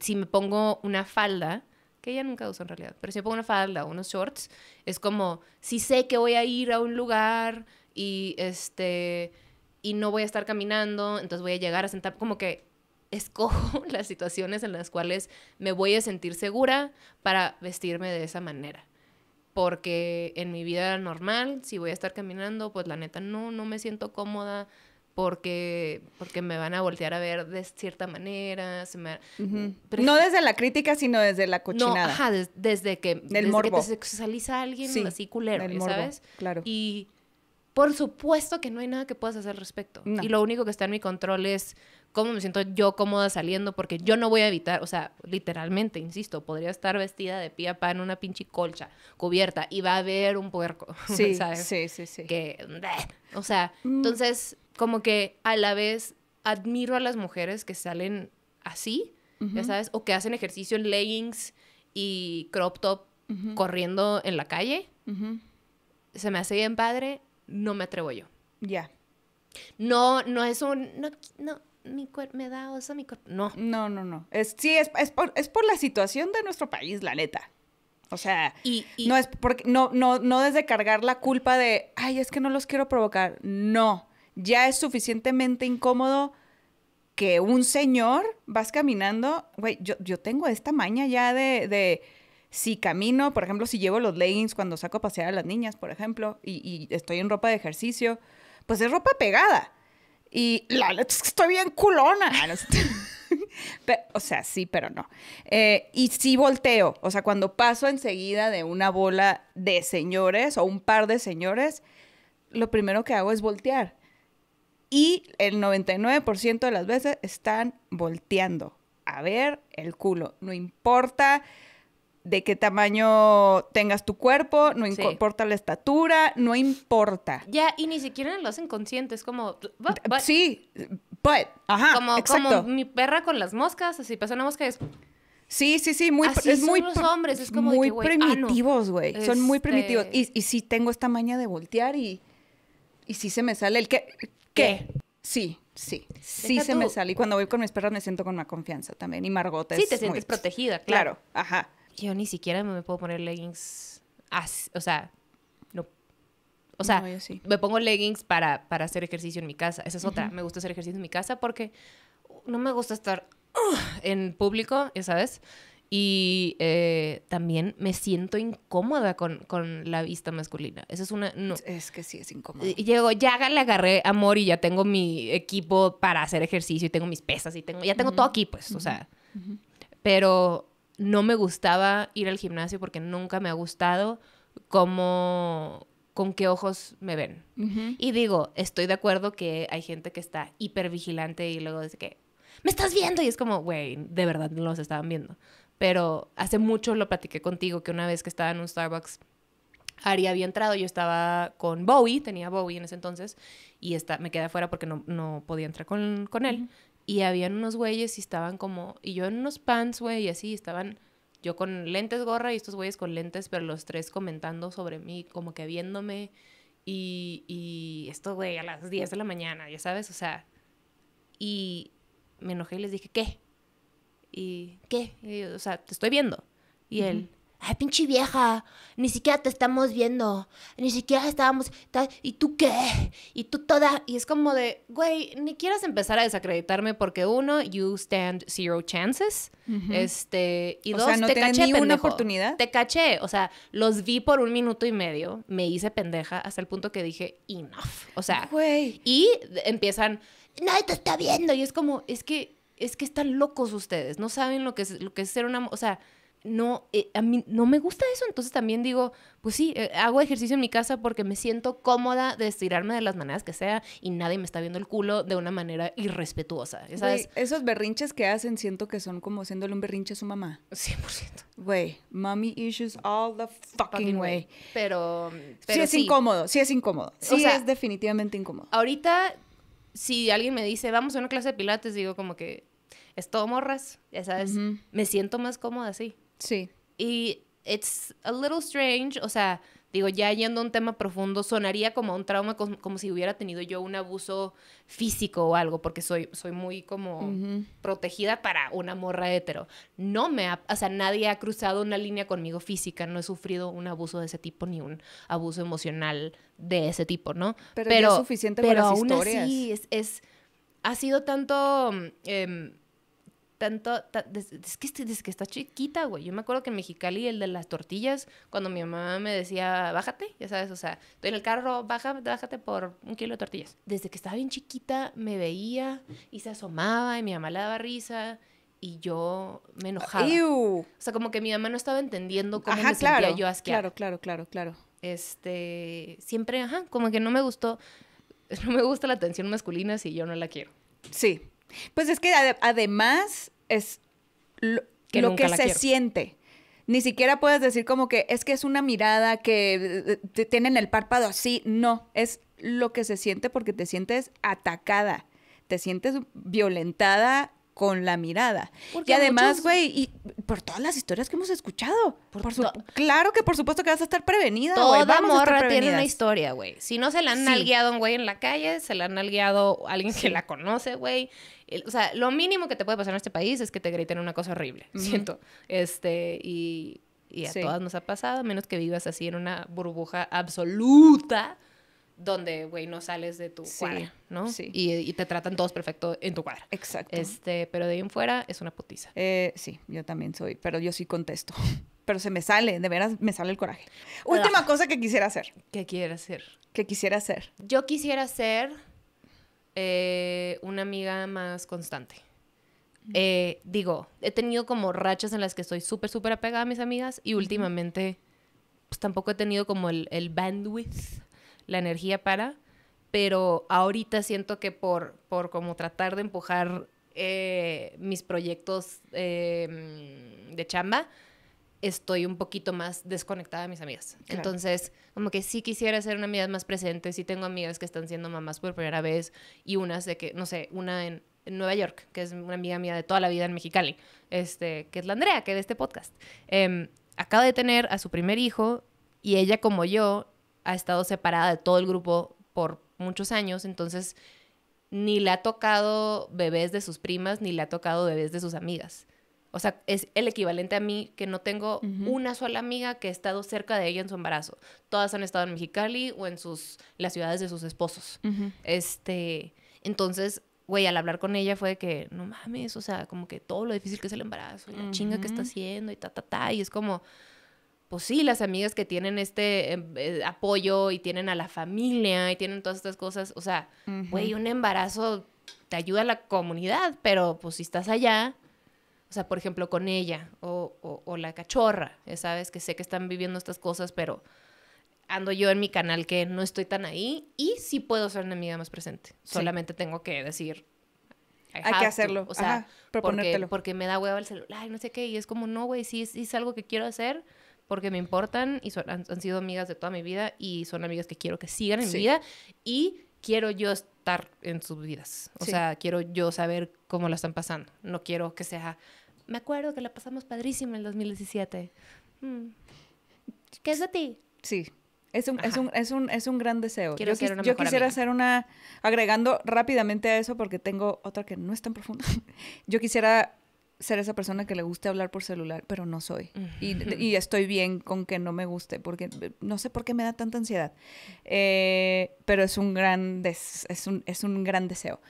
si me pongo una falda, que ella nunca usa en realidad, pero si me pongo una falda o unos shorts, es como, si sé que voy a ir a un lugar y este y no voy a estar caminando, entonces voy a llegar a sentar como que escojo [laughs] las situaciones en las cuales me voy a sentir segura para vestirme de esa manera porque en mi vida normal, si voy a estar caminando, pues la neta no, no me siento cómoda porque, porque me van a voltear a ver de cierta manera. Se No desde la crítica, sino desde la cochinada. ajá, desde que, desde te sexualiza alguien así culero, ¿sabes? Claro. Y por supuesto que no hay nada que puedas hacer al respecto. Y lo único que está en mi control es cómo me siento yo cómoda saliendo, porque yo no voy a evitar, o sea, literalmente, insisto, podría estar vestida de pie a en una pinche colcha cubierta y va a haber un puerco, [laughs] sí, ¿sabes? Sí, sí, sí. Que, o sea, mm. entonces, como que a la vez admiro a las mujeres que salen así, ya sabes, o que hacen ejercicio en leggings y crop top corriendo en la calle. Se me hace bien padre, no me atrevo yo. Ya. No, no es un, no, mi cuerpo, me da oso mi cuerpo. No. No, no, no. Es, sí, es, es, por, es por la situación de nuestro país, la neta. O sea, y, no es porque no, no, no desde cargar la culpa de ay, es que no los quiero provocar. No. Ya es suficientemente incómodo que un señor vas caminando. Güey, yo, tengo esta maña ya de, si camino, por ejemplo, si llevo los leggings cuando saco a pasear a las niñas, por ejemplo, y, estoy en ropa de ejercicio, pues es ropa pegada. Y la es que estoy bien culona. Ah, [laughs] o sea, sí, pero no. Eh, y sí volteo. O sea, cuando paso enseguida de una bola de señores o un par de señores, lo primero que hago es voltear. Y el 99% de las veces están volteando a ver el culo. No importa de qué tamaño tengas tu cuerpo, no importa la estatura, no importa. Ya, y ni siquiera lo hacen consciente, es como... Sí, but, como, Como mi perra con las moscas, así pasa una mosca es... Sí, sí, sí, muy, es muy... los hombres, es como muy ah, primitivos, güey, son muy este primitivos. Y, y sí tengo esta maña de voltear y, y sí se me sale el que... ¿Qué? Sí, Sí, sí se me sale. Y cuando voy con mis perros me siento con más confianza también. Y Margot sí, te sientes protegida, claro. Claro, ajá yo ni siquiera me puedo poner leggings así, o sea, no. O sea, me pongo leggings para, para, hacer ejercicio en mi casa. Esa es otra. Me gusta hacer ejercicio en mi casa porque no me gusta estar en público, ya sabes. Y eh, también me siento incómoda con, la vista masculina. Esa es una... No. Es que sí, es incómoda. Y llego, ya le agarré amor y ya tengo mi equipo para hacer ejercicio y tengo mis pesas y tengo... Ya tengo todo aquí, pues, o sea. Pero no me gustaba ir al gimnasio porque nunca me ha gustado cómo, con qué ojos me ven. Y digo, estoy de acuerdo que hay gente que está hipervigilante y luego dice que, me estás viendo y es como, güey, de verdad no los estaban viendo. Pero hace mucho lo platiqué contigo que una vez que estaba en un Starbucks, Ari había entrado, yo estaba con Bowie, tenía Bowie en ese entonces, y está, me quedé afuera porque no, no podía entrar con, él. Y habían unos güeyes y estaban como, y yo en unos pants, güey, y así, estaban yo con lentes gorra y estos güeyes con lentes, pero los tres comentando sobre mí, como que viéndome. Y, y esto, güey, a las 10 de la mañana, ya sabes, o sea. Y me enojé y les dije, ¿qué? ¿Y qué? o sea, te estoy viendo. Y él, ay, pinche vieja, ni siquiera te estamos viendo, ni siquiera estábamos, ¿y tú qué? ¿Y tú toda? Y es como de, güey, ni quieras empezar a desacreditarme porque uno, you stand zero chances, este, y dos, te caché, una oportunidad. Te caché, o sea, los vi por un minuto y medio, me hice pendeja hasta el punto que dije, enough, o sea, güey. y empiezan, nadie te está viendo, y es como, es que, es que están locos ustedes, no saben lo que es, lo que es ser una, o sea, no, eh, a mí no me gusta eso, entonces también digo, pues sí, eh, hago ejercicio en mi casa porque me siento cómoda de estirarme de las maneras que sea y nadie me está viendo el culo de una manera irrespetuosa. esos berrinches que hacen siento que son como haciéndole un berrinche a su mamá. 100%. Güey, mommy issues all the fucking, way. Pero, sí es incómodo, sí es incómodo. Sí o sea, es definitivamente incómodo. Ahorita, si alguien me dice, vamos a una clase de pilates, digo como que... Es todo morras, ya sabes. Me siento más cómoda así. Sí. Y it's a little strange, o sea, digo, ya yendo a un tema profundo, sonaría como un trauma, como, si hubiera tenido yo un abuso físico o algo, porque soy, soy muy como protegida para una morra hetero. No me ha, o sea, nadie ha cruzado una línea conmigo física, no he sufrido un abuso de ese tipo ni un abuso emocional de ese tipo, ¿no? Pero, es suficiente pero para aún es, ha sido tanto... Em, tanto, este, desde, es que, está chiquita, güey. Yo me acuerdo que en Mexicali, el de las tortillas, cuando mi mamá me decía, bájate, ya sabes, o sea, estoy en el carro, baja, bájate por un kilo de tortillas. Desde que estaba bien chiquita, me veía y se asomaba y mi mamá le daba risa y yo me enojaba. O sea, como que mi mamá no estaba entendiendo cómo me sentía yo asqueada. Claro, claro, claro, claro. Este, siempre, ajá, como que no me gustó, [laughs] no me gusta la atención masculina si yo no la quiero. Sí, pues es que además es lo que, se siente. Ni siquiera puedes decir como que es que es una mirada que eh, eh, te tienen el párpado así. No, es lo que se siente porque te sientes atacada, te sientes violentada con la mirada. y además, güey, y por todas las historias que hemos escuchado. Claro que por supuesto que vas a estar prevenida, Vamos morra tiene una historia, güey. Si no se la han nalgueado un güey en la calle, se la han nalgueado alguien que la conoce, güey o sea, lo mínimo que te puede pasar en este país es que te griten una cosa horrible, siento. Este, y, a todas nos ha pasado, menos que vivas así en una burbuja absoluta donde, güey, no sales de tu cuadra, ¿no? Sí. Y, te tratan todos perfecto en tu cuadra. Exacto. Este, pero de ahí en fuera es una putiza. Eh, sí, yo también soy, pero yo sí contesto. [laughs] Pero se me sale, de veras me sale el coraje. Ah. Última cosa que quisiera hacer. ¿Qué quieres hacer? ¿Qué quisiera hacer. Yo quisiera hacer eh, una amiga más constante. Mm. Eh, digo, he tenido como rachas en las que estoy súper, súper apegada a mis amigas y últimamente pues tampoco he tenido como el, bandwidth, la energía para, pero ahorita siento que por, por como tratar de empujar eh, mis proyectos de chamba, estoy un poquito más desconectada de mis amigas. Entonces, como que sí quisiera ser una amiga más presente, sí tengo amigas que están siendo mamás por primera vez y unas de que, no sé, una en, Nueva York, que es una amiga mía de toda la vida en Mexicali, este, que es la Andrea, que de este podcast. Em, acaba de tener a su primer hijo y ella como yo ha estado separada de todo el grupo por muchos años, entonces ni le ha tocado bebés de sus primas, ni le ha tocado bebés de sus amigas. O sea, es el equivalente a mí que no tengo una sola amiga que ha estado cerca de ella en su embarazo. Todas han estado en Mexicali o en sus, las ciudades de sus esposos. Este, entonces, güey, al hablar con ella fue de que, no mames, o sea, como que todo lo difícil que es el embarazo, la chinga que está haciendo y ta, ta, ta. Y es como, pues sí, las amigas que tienen este em, eh, apoyo y tienen a la familia y tienen todas estas cosas. O sea, güey, un embarazo te ayuda a la comunidad, pero pues si estás allá o sea, por ejemplo, con ella o, la cachorra, ¿sabes? Que sé que están viviendo estas cosas, pero ando yo en mi canal que no estoy tan ahí y sí puedo ser una amiga más presente. Solamente tengo que decir. Hay que hacerlo. O sea, proponértelo. Porque, me da hueva el celular, y no sé qué. Y es como, no, güey, sí, es algo que quiero hacer porque me importan y han, sido amigas de toda mi vida y son amigas que quiero que sigan en mi vida y quiero yo en sus vidas. O sea, quiero yo saber cómo la están pasando. No quiero que sea, me acuerdo que la pasamos padrísimo en el 2017. Mm. ¿Qué es de ti? Sí. Es un, es un, es un, gran deseo. yo, quisiera hacer una, agregando rápidamente a eso, porque tengo otra que no es tan profunda. [laughs] Yo quisiera ser esa persona que le guste hablar por celular, pero no soy. y, estoy bien con que no me guste, porque eh, no sé por qué me da tanta ansiedad. Eh, pero es un, gran es, un, gran deseo.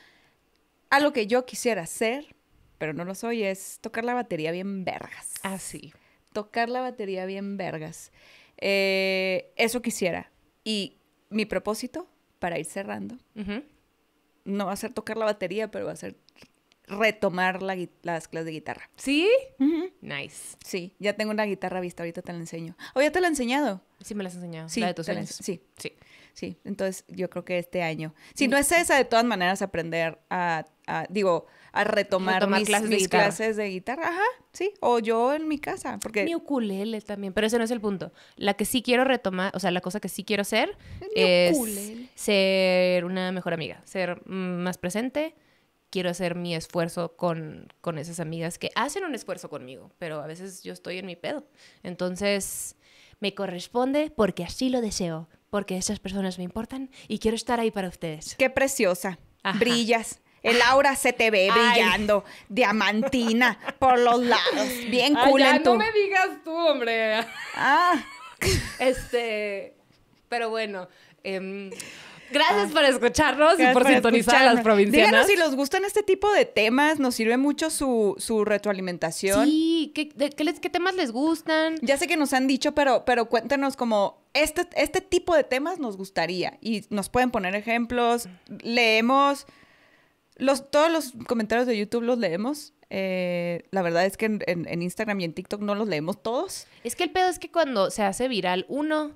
Algo que yo quisiera hacer, pero no lo soy, es tocar la batería bien vergas. Así. Ah, sí. tocar la batería bien vergas. Eh, eso quisiera. Y mi propósito, para ir cerrando, no va a ser tocar la batería, pero va a ser retomar las clases de guitarra. ¿Sí? Nice. Sí, ya tengo una guitarra vista, ahorita te la enseño. ¿O oh, ya te la he enseñado? Sí, me la has enseñado. Sí, la sí. Sí. Sí, entonces yo creo que este año. Si mm. no es esa, de todas maneras aprender a, digo, a retomar, mis, clases, de guitarra. Ajá, sí. O yo en mi casa. Porque... Mi ukulele también, pero ese no es el punto. La que sí quiero retomar, o sea, la cosa que sí quiero hacer es ser una mejor amiga, ser mm, más presente, quiero hacer mi esfuerzo con, con esas amigas que hacen un esfuerzo conmigo, pero a veces yo estoy en mi pedo. Entonces, me corresponde porque así lo deseo, porque esas personas me importan y quiero estar ahí para ustedes. Qué preciosa. Brillas. El aura se te ve brillando, diamantina, por los lados. Bien cool No me digas tú, hombre. Ah. Este. Pero bueno. Em, Gracias por escucharnos y por, sintonizar a las provincianas. Díganos si les gustan este tipo de temas, nos sirve mucho su, retroalimentación. Sí, ¿qué, temas les gustan? Ya sé que nos han dicho, pero, pero cuéntanos como este, este tipo de temas nos gustaría y nos pueden poner ejemplos, leemos... Los, todos los comentarios de YouTube los leemos. Eh, la verdad es que en, Instagram y en TikTok no los leemos todos. Es que el pedo es que cuando se hace viral uno,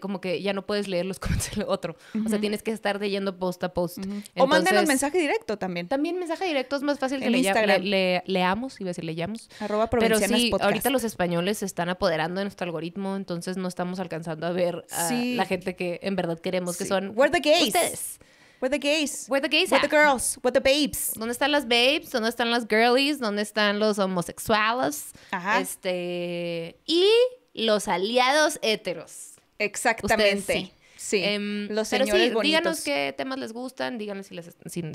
como que ya no puedes leer los [laughs] comentarios. otro. O sea, tienes que estar leyendo post a post. o mándenos mensaje directo también. También mensaje directo es más fácil que leamos, iba a decir leyamos. Pero sí, ahorita los españoles se están apoderando de nuestro algoritmo, entonces no estamos alcanzando a ver a la gente que en verdad queremos, que son... the gays. Ustedes. the gays. Where the gays. the girls. Where the babes. ¿Dónde están las babes? ¿Dónde están las girlies? ¿Dónde están los homosexuales? Este... Y los aliados heteros. Exactamente. sí. Sí, em, los señores pero sí, díganos qué temas les gustan, díganos si les,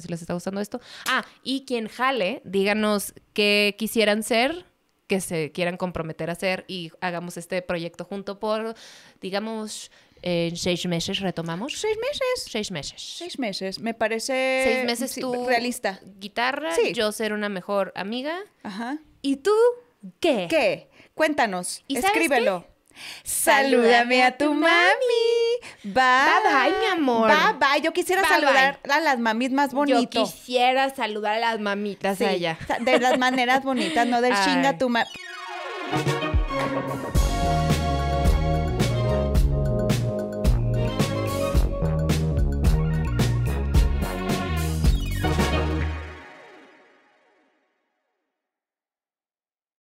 está gustando esto. Ah, y quien jale, díganos qué quisieran ser, que se quieran comprometer a hacer y hagamos este proyecto junto por, digamos, en eh, seis meses retomamos. Seis meses. Seis meses. Seis meses. Me parece. Seis meses tú. Realista. Guitarra. Yo ser una mejor amiga. Ajá. ¿Y tú qué? ¿Qué? Cuéntanos. ¿Y escríbelo. ¿sabes qué cuéntanos escríbelo Salúdame a tu mami. Bye. Bye, bye mi amor. Bye, bye. Yo quisiera saludar a las mamis más bonitas. Yo quisiera saludar a las mamitas sí, allá. De las maneras bonitas, no del [laughs] chinga tu mami.